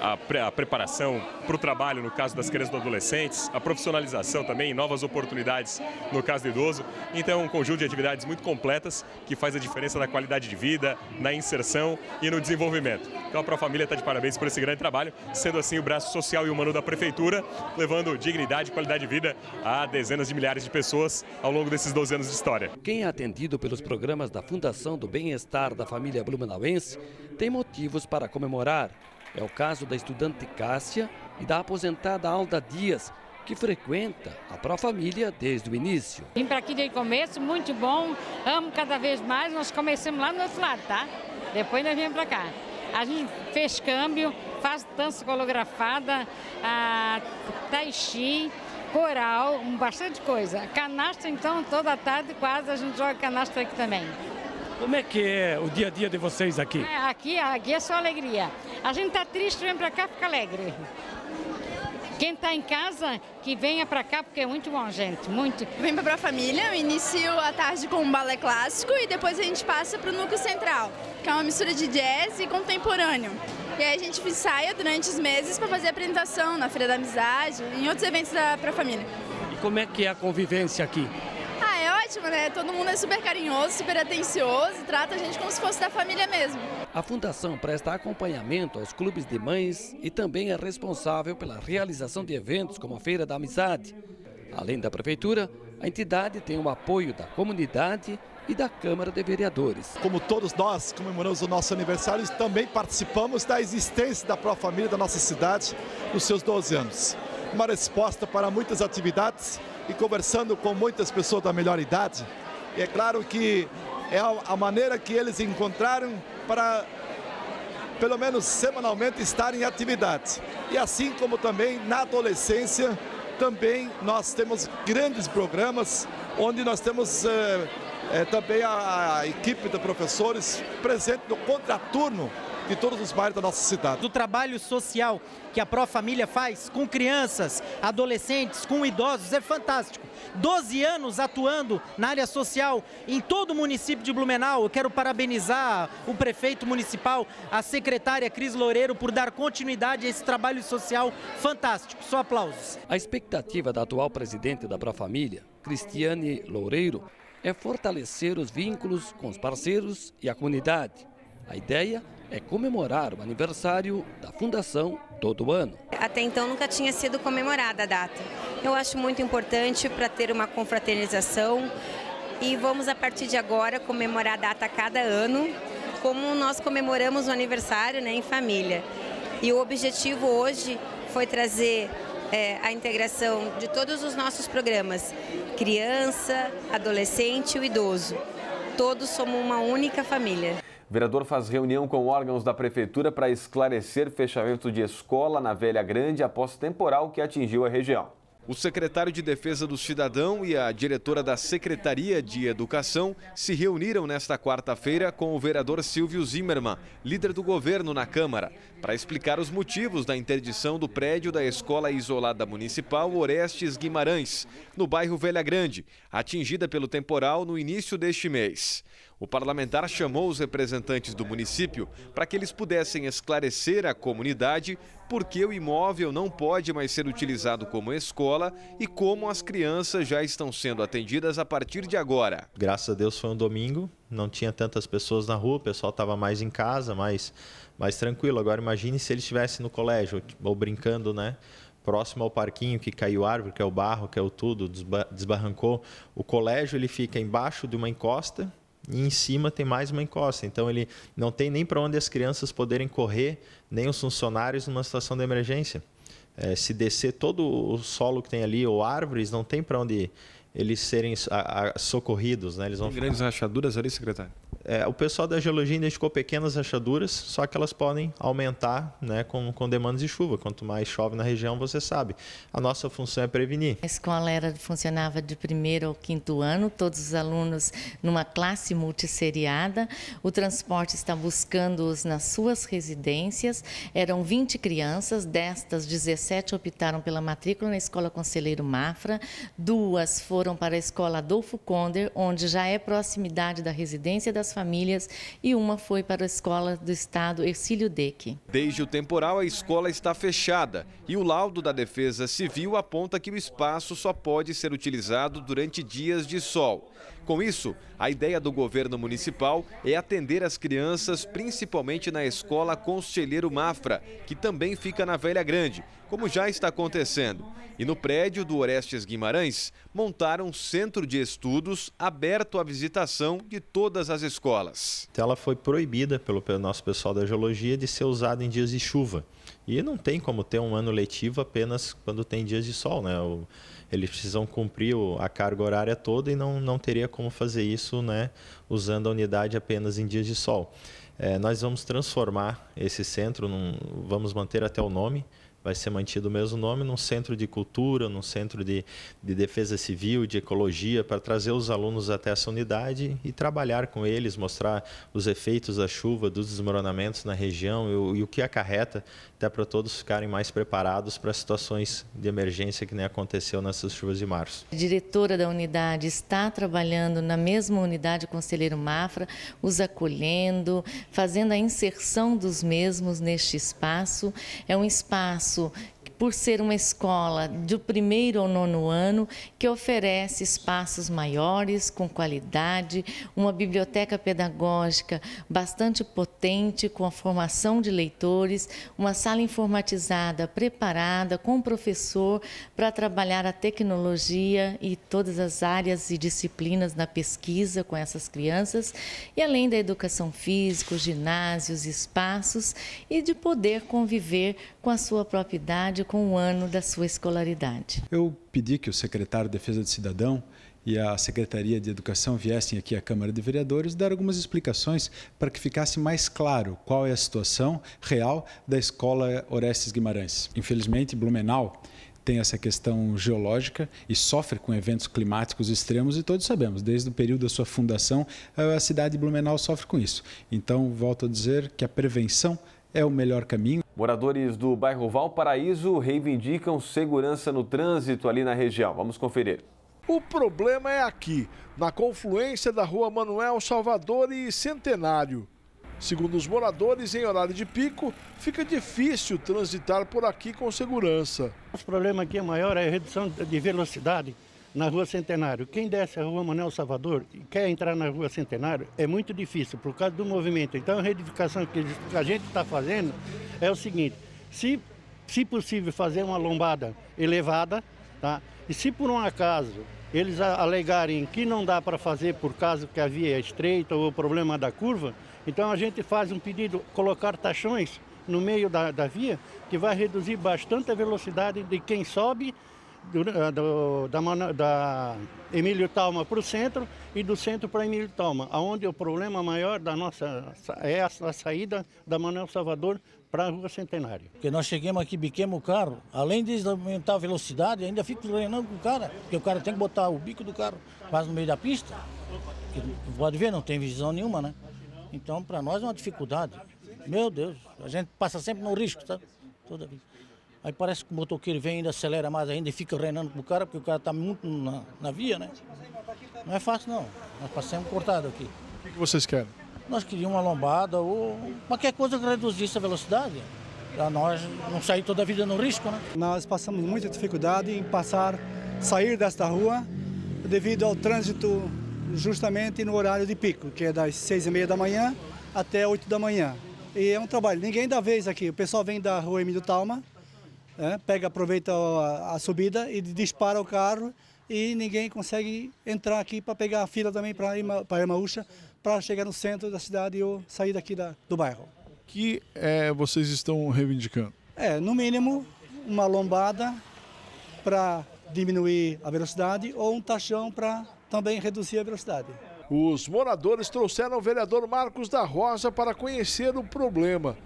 Speaker 6: a, pre a preparação para o trabalho, no caso das crianças e adolescentes, a profissionalização também, novas oportunidades no caso do idoso. Então, é um conjunto de atividades muito completas que faz a diferença na qualidade de vida, na inserção e no desenvolvimento. Então, a Profamília está de parabéns por esse grande trabalho, sendo assim o braço social e humano da Prefeitura, levando dignidade e qualidade de vida a dezenas de milhares de
Speaker 12: pessoas ao longo desses 12 anos de história. Quem é atendido pelos programas da Fundação do Bem-Estar da Família Blumenauense tem motivos para comemorar. É o caso da estudante Cássia e da aposentada Alda Dias, que frequenta a pró Família desde o início.
Speaker 14: Vim para aqui desde o começo, muito bom, amo cada vez mais. Nós começamos lá no outro lado, tá? Depois nós viemos para cá. A gente fez câmbio, faz dança coreografada, a tai chi, coral, bastante coisa. Canastra, então, toda tarde quase a gente joga canastra aqui também.
Speaker 12: Como é que é o dia a dia de vocês aqui? É,
Speaker 14: aqui, aqui é só alegria. A gente tá triste, vem para cá, fica alegre. Quem está em casa, que venha para cá, porque é muito bom, gente, muito. Vem para a família, eu inicio a tarde com um balé clássico e depois a gente passa para o núcleo central,
Speaker 2: que é uma mistura de jazz e contemporâneo. E aí a gente ensaia durante os meses para fazer apresentação na Feira da Amizade, em outros eventos para a família.
Speaker 12: E como é que é a convivência aqui?
Speaker 14: ótimo, né? Todo mundo é super carinhoso, super atencioso, trata a gente como se fosse da família mesmo.
Speaker 12: A Fundação presta acompanhamento aos clubes de mães e também é responsável pela realização de eventos como a Feira da Amizade. Além da Prefeitura,
Speaker 8: a entidade tem o apoio da comunidade e da Câmara de Vereadores. Como todos nós comemoramos o nosso aniversário, também participamos da existência da Pró Família da nossa cidade nos seus 12 anos uma resposta para muitas atividades e conversando com muitas pessoas da melhor idade. E é claro que é a maneira que eles encontraram para, pelo menos semanalmente, estar em atividade. E assim como também na adolescência, também nós temos grandes programas onde nós temos eh, eh, também a, a equipe de professores presente no contraturno de todos os bairros da nossa cidade. Do trabalho social que a Pro
Speaker 7: Família faz com crianças, adolescentes, com idosos, é fantástico. Doze anos atuando na área social em todo o município de Blumenau. Eu quero parabenizar o prefeito municipal, a secretária Cris Loureiro, por dar continuidade a esse trabalho social fantástico. Só aplausos.
Speaker 12: A expectativa da atual presidente da Pro Família, Cristiane Loureiro, é fortalecer os vínculos com os parceiros e a comunidade a ideia é comemorar o aniversário da fundação todo ano.
Speaker 2: Até então nunca tinha sido comemorada a data. Eu acho muito importante para ter uma confraternização e vamos a partir de agora comemorar a data a cada ano, como nós comemoramos o aniversário né, em família. E o objetivo hoje foi trazer é, a integração de todos os nossos programas, criança, adolescente e idoso. Todos somos uma única família.
Speaker 1: Vereador faz reunião com órgãos da prefeitura para esclarecer fechamento de escola na Velha Grande após temporal que atingiu a região. O secretário de Defesa do Cidadão e a diretora da Secretaria de Educação se reuniram nesta quarta-feira com o vereador Silvio Zimmermann, líder do governo na Câmara, para explicar os motivos da interdição do prédio da Escola Isolada Municipal Orestes Guimarães, no bairro Velha Grande, atingida pelo temporal no início deste mês. O parlamentar chamou os representantes do município para que eles pudessem esclarecer à comunidade por que o imóvel não pode mais ser utilizado como escola e como as crianças já estão sendo atendidas a partir de agora.
Speaker 9: Graças a Deus foi um domingo, não tinha tantas pessoas na rua, o pessoal estava mais em casa, mais, mais tranquilo. Agora imagine se ele estivesse no colégio ou brincando, né? próximo ao parquinho que caiu a árvore, que é o barro, que é o tudo, desbarrancou. O colégio ele fica embaixo de uma encosta e em cima tem mais uma encosta. Então ele não tem nem para onde as crianças poderem correr, nem os funcionários numa situação de emergência. É, se descer todo o solo que tem ali ou árvores, não tem para onde eles serem a, a, socorridos, né? Eles vão tem grandes rachaduras ali, secretário é, o pessoal da geologia identificou pequenas rachaduras, só que elas podem aumentar né, com, com demandas de chuva. Quanto mais chove na região, você sabe. A nossa função é prevenir.
Speaker 14: A escola era, funcionava de primeiro ao quinto ano, todos os alunos numa classe multisseriada. O transporte está buscando-os nas suas residências. Eram 20 crianças, destas 17 optaram pela matrícula na Escola Conselheiro Mafra, duas foram para a Escola Adolfo Conder, onde já é proximidade da residência das famílias e uma foi para a escola do estado Ercílio Deck.
Speaker 1: Desde o temporal, a escola está fechada e o laudo da Defesa Civil aponta que o espaço só pode ser utilizado durante dias de sol. Com isso, a ideia do governo municipal é atender as crianças, principalmente na escola Conselheiro Mafra, que também fica na Velha Grande, como já está acontecendo. E no prédio do Orestes Guimarães, montaram um centro
Speaker 9: de estudos aberto à visitação de todas as escolas. Ela foi proibida pelo nosso pessoal da geologia de ser usada em dias de chuva. E não tem como ter um ano letivo apenas quando tem dias de sol, né? O eles precisam cumprir a carga horária toda e não, não teria como fazer isso né, usando a unidade apenas em dias de sol. É, nós vamos transformar esse centro, num, vamos manter até o nome, vai ser mantido o mesmo nome, num centro de cultura, num centro de, de defesa civil, de ecologia, para trazer os alunos até essa unidade e trabalhar com eles, mostrar os efeitos da chuva, dos desmoronamentos na região e, e o que acarreta, até para todos ficarem mais preparados para situações de emergência que nem aconteceu nessas chuvas de março.
Speaker 14: A diretora da unidade está trabalhando na mesma unidade Conselheiro Mafra, os acolhendo, fazendo a inserção dos mesmos neste espaço. É um espaço espaço por ser uma escola do primeiro ao nono ano que oferece espaços maiores, com qualidade, uma biblioteca pedagógica bastante potente, com a formação de leitores, uma sala informatizada preparada com professor para trabalhar a tecnologia e todas as áreas e disciplinas na pesquisa com essas crianças, e além da educação física, ginásios, espaços, e de poder conviver com a sua própria idade, com o ano da sua escolaridade.
Speaker 11: Eu pedi que o secretário de Defesa do Cidadão e a Secretaria de Educação viessem aqui à Câmara de Vereadores dar algumas explicações para que ficasse mais claro qual é a situação real da escola Orestes Guimarães. Infelizmente, Blumenau tem essa questão geológica e sofre com eventos climáticos extremos e todos sabemos, desde o período da sua fundação, a cidade de Blumenau sofre com isso. Então, volto a dizer que a prevenção é o melhor caminho.
Speaker 1: Moradores do bairro Valparaíso reivindicam segurança no trânsito ali na região. Vamos conferir.
Speaker 11: O problema
Speaker 10: é aqui, na confluência da rua Manuel Salvador e Centenário. Segundo os moradores, em horário de pico, fica difícil transitar por aqui com
Speaker 9: segurança. O problema aqui é maior é a redução de velocidade na Rua Centenário. Quem desce a Rua Manuel Salvador e quer entrar na Rua Centenário é muito difícil por causa do movimento. Então a reedificação que a gente está fazendo é o seguinte: se, se possível fazer uma lombada elevada, tá? E se por um acaso eles alegarem que não dá para fazer por causa que a via é estreita ou o problema da curva, então a gente faz um pedido colocar taxões no meio da, da via que vai reduzir bastante a velocidade de quem sobe do, eh, do, da, da Emílio Talma para o centro e do centro para Emílio Talma, onde o problema maior da nossa é a, saída da Manuel Salvador para a Rua Centenário.
Speaker 7: Porque nós chegamos aqui, biquemos o carro, além de aumentar a velocidade, ainda fico treinando com o cara, porque o cara tem que botar o bico do carro quase no meio da pista, que pode ver, não tem visão nenhuma, né? Então, para nós é uma dificuldade. Meu Deus, a gente passa sempre no risco, sabe? Tá? Toda vez. Aí parece que o motoqueiro vem ainda acelera mais ainda e fica reinando com o cara, porque o cara está muito na, na, via, né? Não é fácil não. Nós passamos cortado aqui. O
Speaker 10: que, que vocês querem?
Speaker 7: Nós queríamos uma lombada ou qualquer coisa que reduzisse a velocidade.
Speaker 8: Para nós não sair toda a vida no risco, né? Nós passamos muita dificuldade em passar, sair desta rua devido ao trânsito justamente no horário de pico, que é das seis e meia da manhã até oito da manhã. E é um trabalho, ninguém dá vez aqui. O pessoal vem da rua Emílio Talma, né? pega, aproveita a, a subida e dispara o carro e ninguém consegue entrar aqui para pegar a fila também para Irma, Irmaúcha, para chegar no centro da cidade ou sair daqui da, do bairro. O que
Speaker 10: é, vocês estão reivindicando?
Speaker 8: É, no mínimo, uma lombada para diminuir a velocidade ou um taxão para
Speaker 10: também reduzir a velocidade. Os moradores trouxeram o vereador Marcos da Rosa para conhecer o problema.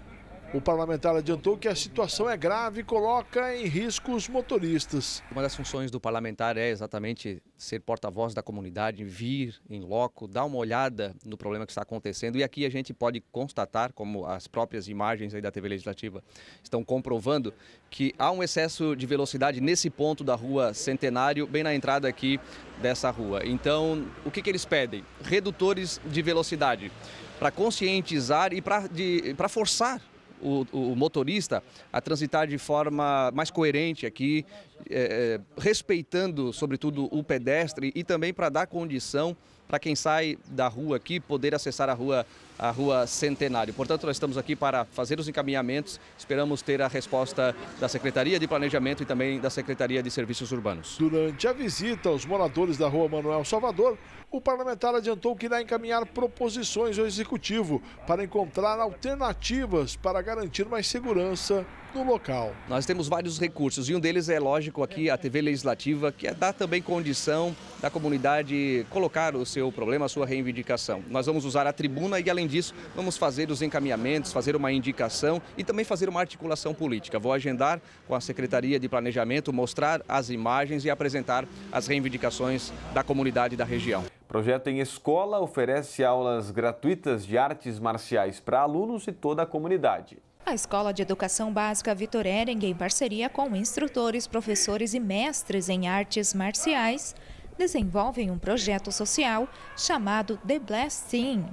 Speaker 10: O parlamentar adiantou que a situação é grave e coloca
Speaker 15: em risco os motoristas. Uma das funções do parlamentar é exatamente ser porta-voz da comunidade, vir em loco, dar uma olhada no problema que está acontecendo. E aqui a gente pode constatar, como as próprias imagens da TV Legislativa estão comprovando, que há um excesso de velocidade nesse ponto da rua Centenário, bem na entrada aqui dessa rua. Então, o que, que eles pedem? Redutores de velocidade para conscientizar e para forçar o, o motorista a transitar de forma mais coerente aqui, é, é respeitando, sobretudo, o pedestre e também para dar condição para quem sai da rua aqui poder acessar a rua a Rua Centenário. Portanto, nós estamos aqui para fazer os encaminhamentos, esperamos ter a resposta da Secretaria de Planejamento e também da Secretaria de Serviços Urbanos.
Speaker 10: Durante a visita aos moradores da Rua Manuel Salvador, o parlamentar adiantou que irá encaminhar proposições ao Executivo para encontrar alternativas para garantir mais segurança no local.
Speaker 15: Nós temos vários recursos e um deles é, lógico, aqui a TV Legislativa, que é dar também condição da comunidade colocar o seu problema, a sua reivindicação. Nós vamos usar a tribuna e além Além disso, vamos fazer os encaminhamentos, fazer uma indicação e também fazer uma articulação política. Vou agendar com a Secretaria de Planejamento, mostrar as imagens e apresentar as reivindicações da comunidade da região. O projeto em Escola oferece aulas gratuitas de artes marciais
Speaker 1: para alunos e toda a comunidade.
Speaker 2: A Escola de Educação Básica Vitor Ehring, em parceria com instrutores, professores e mestres em artes marciais, desenvolvem um projeto social chamado The Blast Team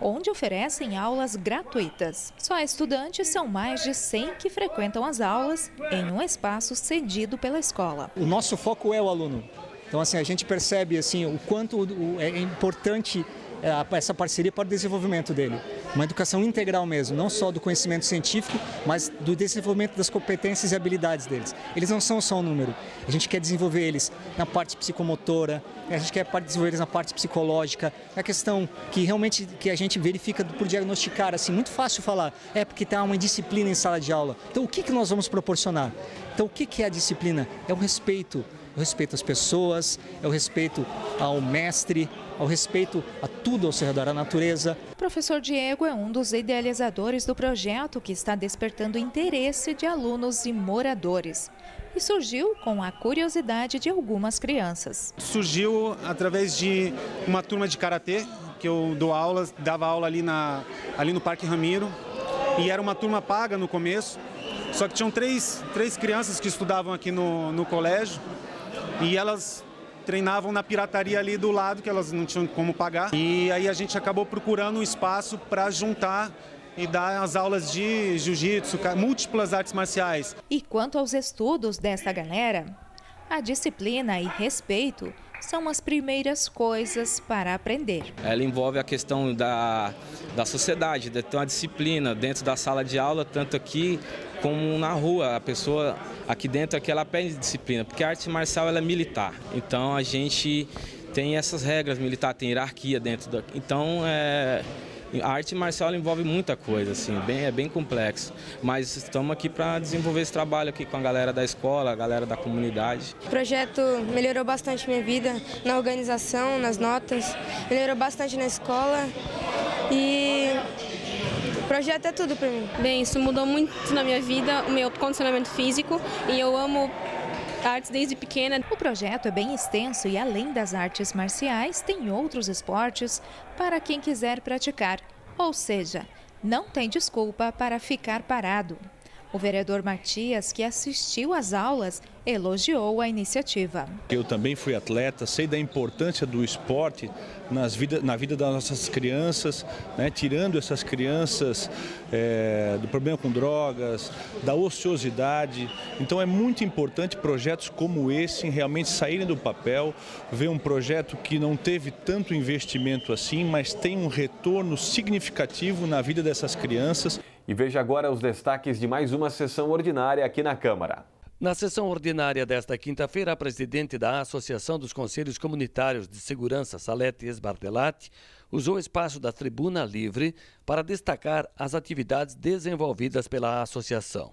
Speaker 2: onde oferecem aulas gratuitas. Só estudantes são mais de 100 que frequentam as aulas em um espaço cedido pela escola.
Speaker 3: O nosso foco é o aluno. Então assim, a gente percebe assim o quanto é importante é, essa parceria para o desenvolvimento dele. Uma educação integral mesmo, não só do conhecimento científico, mas do desenvolvimento das competências e habilidades deles. Eles não são só um número. A gente quer desenvolver eles na parte psicomotora, a gente quer desenvolver eles na parte psicológica, é A questão que realmente que a gente verifica por diagnosticar, assim, muito fácil falar, é porque tem uma indisciplina em sala de aula. Então o que, que nós vamos proporcionar? Então o que, que é a disciplina? É o respeito, o respeito às pessoas, é o respeito ao mestre, ao respeito a tudo ao seu redor, à natureza.
Speaker 2: O professor Diego é um dos idealizadores do projeto que está despertando interesse de alunos e moradores. E surgiu com a curiosidade de algumas crianças.
Speaker 11: Surgiu através de uma turma de karatê que eu dou dava aula ali, na, ali no Parque Ramiro. E era uma turma paga no começo, só que tinham três, três crianças que estudavam aqui no, no colégio e elas treinavam na pirataria ali
Speaker 2: do lado, que elas não tinham como pagar.
Speaker 11: E aí a gente acabou procurando um espaço para juntar e dar as aulas de jiu-jitsu, múltiplas artes marciais.
Speaker 2: E quanto aos estudos dessa galera, a disciplina e respeito são as primeiras coisas para aprender.
Speaker 7: Ela envolve a questão da, da sociedade, então a disciplina dentro da sala de aula, tanto aqui como na rua, a pessoa aqui dentro é que ela perde disciplina, porque a arte marcial ela é militar. Então a gente tem essas regras militar, tem hierarquia dentro da. Então é, a arte marcial envolve muita coisa, assim, bem, é bem complexo. Mas estamos aqui para desenvolver esse trabalho aqui com a galera da escola, a galera da comunidade.
Speaker 2: O projeto melhorou bastante minha vida na organização, nas notas, melhorou bastante na escola e Projeto é tudo para mim. Bem, isso mudou muito na minha vida, o meu condicionamento físico e eu amo artes desde pequena. O projeto é bem extenso e além das artes marciais, tem outros esportes para quem quiser praticar. Ou seja, não tem desculpa para ficar parado. O vereador Matias, que assistiu às aulas, elogiou a iniciativa.
Speaker 6: Eu também fui atleta, sei da importância do esporte nas vida, na vida das nossas crianças, né, tirando essas crianças é, do problema com drogas, da ociosidade. Então é muito importante projetos como esse realmente saírem do papel, ver um projeto que não teve tanto investimento assim, mas tem um retorno significativo na vida
Speaker 1: dessas crianças. E veja agora os destaques de mais uma sessão ordinária aqui na Câmara.
Speaker 12: Na sessão ordinária desta quinta-feira, a presidente da Associação dos Conselhos Comunitários de Segurança, Salete Esbardelati, usou o espaço da tribuna livre para destacar as atividades desenvolvidas pela associação.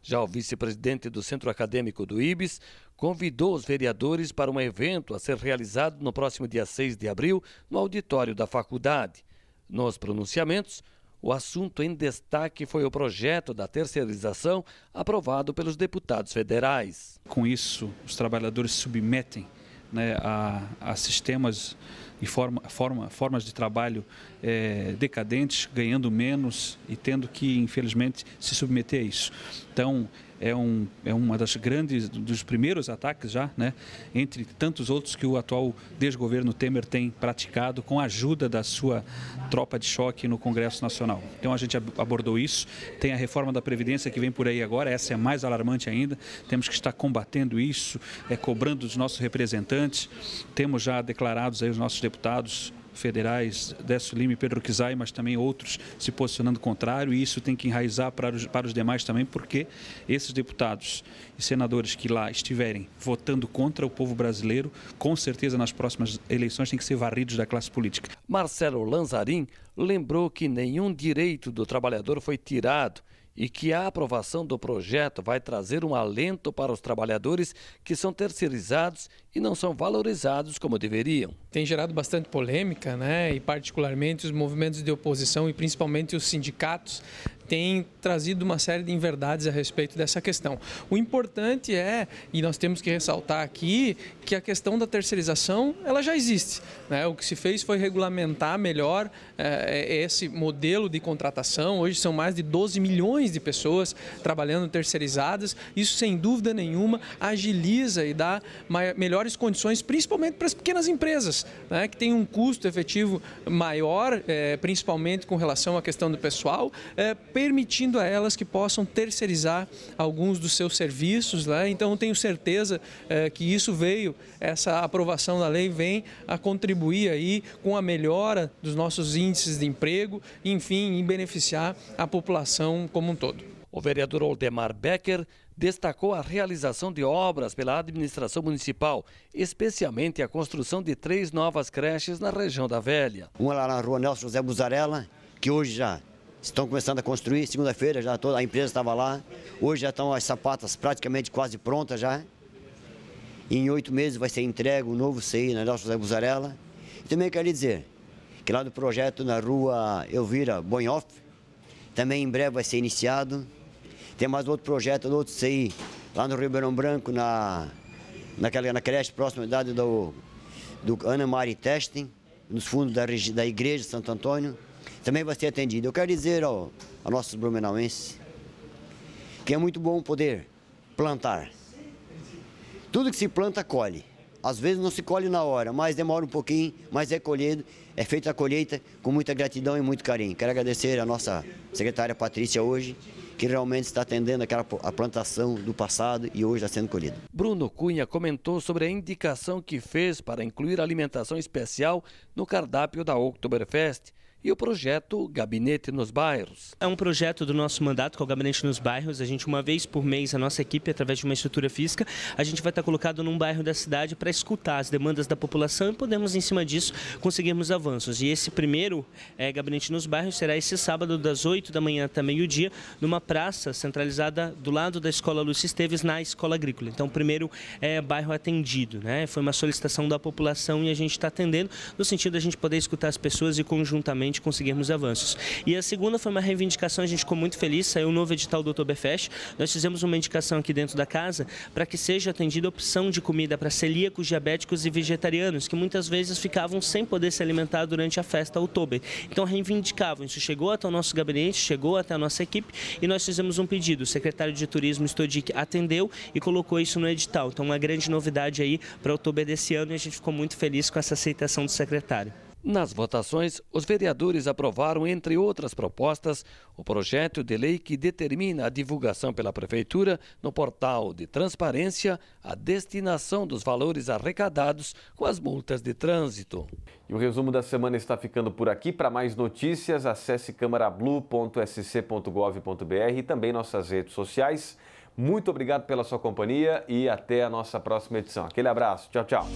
Speaker 12: Já o vice-presidente do Centro Acadêmico do Ibis convidou os vereadores para um evento a ser realizado no próximo dia 6 de abril no auditório da faculdade. Nos pronunciamentos, o assunto em destaque foi o projeto da terceirização aprovado pelos deputados federais. Com isso, os trabalhadores submetem né, a, a, sistemas
Speaker 6: e forma, forma, formas de trabalho é, decadentes, ganhando menos e tendo que, infelizmente, se submeter a isso. Então, é, um, é uma das grandes, dos primeiros ataques já, né, entre tantos outros que o atual desgoverno Temer tem praticado com a ajuda da sua tropa de choque no Congresso Nacional. Então a gente abordou isso, tem a reforma da Previdência que vem por aí agora, essa é mais alarmante ainda, temos que estar combatendo isso, é, cobrando dos nossos representantes, temos já declarados aí os nossos deputados federais, Décio Lima e Pedro Quizai, mas também outros se posicionando contrário, e isso tem que enraizar para os, para os demais também, porque esses deputados e senadores que lá estiverem votando contra o povo brasileiro, com certeza nas próximas eleições têm que ser varridos da classe política.
Speaker 12: Marcelo Lanzarin lembrou que nenhum direito do trabalhador foi tirado e que a aprovação do projeto vai trazer um alento para os trabalhadores que são terceirizados e não são valorizados como deveriam.
Speaker 6: Tem gerado bastante polêmica, né? E particularmente os movimentos de oposição e principalmente os sindicatos tem trazido uma série de inverdades a respeito dessa questão. O importante é, e nós temos que ressaltar aqui, que a questão da terceirização ela já existe. Né? O que se fez foi regulamentar melhor eh, esse modelo de contratação. Hoje são mais de 12 milhões de pessoas trabalhando terceirizadas. Isso, sem dúvida nenhuma, agiliza e dá melhores condições, principalmente para as pequenas empresas, né? que têm um custo efetivo maior, eh, principalmente com relação à questão do pessoal. Eh, permitindo a elas que possam terceirizar alguns dos seus serviços. Né? Então, tenho certeza eh, que isso veio, essa aprovação da lei vem a contribuir aí com a melhora dos nossos índices de emprego, enfim, em beneficiar
Speaker 12: a população como um todo. O vereador Oldemar Becker destacou a realização de obras pela administração municipal, especialmente a construção de três novas creches na região da Velha.
Speaker 13: Uma lá na rua Nelson José Buzarella, que hoje já Estão começando a construir, segunda-feira já toda a empresa estava lá. Hoje já estão as sapatas praticamente quase prontas já. E em oito meses vai ser entregue o um novo CI na né, nossa José Buzarela. E também quero lhe dizer que lá do projeto na rua Elvira Bonhoff, também em breve vai ser iniciado. Tem mais outro projeto, outro CI, lá no Ribeirão Branco, na, naquela, na creche proximidade do, do Ana Mari Testing, nos fundos da, da Igreja de Santo Antônio também vai ser atendido. Eu quero dizer ao, ao nosso blumenauense que é muito bom poder plantar. Tudo que se planta, colhe. Às vezes não se colhe na hora, mas demora um pouquinho, mas é colhido, é feita a colheita com muita gratidão e muito carinho. Quero agradecer a nossa secretária Patrícia hoje, que realmente está atendendo aquela a plantação do passado e hoje está sendo colhida.
Speaker 12: Bruno Cunha comentou sobre a indicação que fez para incluir alimentação especial no cardápio da Oktoberfest e o projeto Gabinete nos Bairros.
Speaker 4: É um projeto do nosso mandato, que é o Gabinete nos Bairros. A gente, uma vez por mês, a nossa equipe, através de uma estrutura física, a gente vai estar colocado num bairro da cidade para escutar as demandas da população e podemos, em cima disso, conseguirmos avanços. E esse primeiro é, Gabinete nos Bairros será esse sábado, das 8 da manhã até meio-dia, numa praça centralizada do lado da Escola Lúcia Esteves, na Escola Agrícola. Então, primeiro é, bairro atendido, né? Foi uma solicitação da população e a gente está atendendo, no sentido da gente poder escutar as pessoas e conjuntamente realmente conseguirmos avanços. E a segunda foi uma reivindicação, a gente ficou muito feliz, saiu um novo edital do Oktoberfest. Nós fizemos uma indicação aqui dentro da casa para que seja atendida a opção de comida para celíacos, diabéticos e vegetarianos, que muitas vezes ficavam sem poder se alimentar durante a festa Oktober. Então reivindicavam, isso chegou até o nosso gabinete, chegou até a nossa equipe e nós fizemos um pedido. O secretário de Turismo, Stodic, atendeu e colocou isso no edital. Então uma grande novidade aí para outubro desse ano e a gente ficou muito feliz com essa aceitação do secretário.
Speaker 12: Nas votações, os vereadores aprovaram, entre outras propostas, o projeto de lei que determina a divulgação pela Prefeitura, no portal de transparência, a destinação dos valores arrecadados com as multas de trânsito. E o resumo da semana está ficando por aqui. Para mais notícias, acesse
Speaker 1: camarablu.sc.gov.br e também nossas redes sociais. Muito obrigado pela sua companhia e até a nossa próxima edição. Aquele abraço. Tchau, tchau.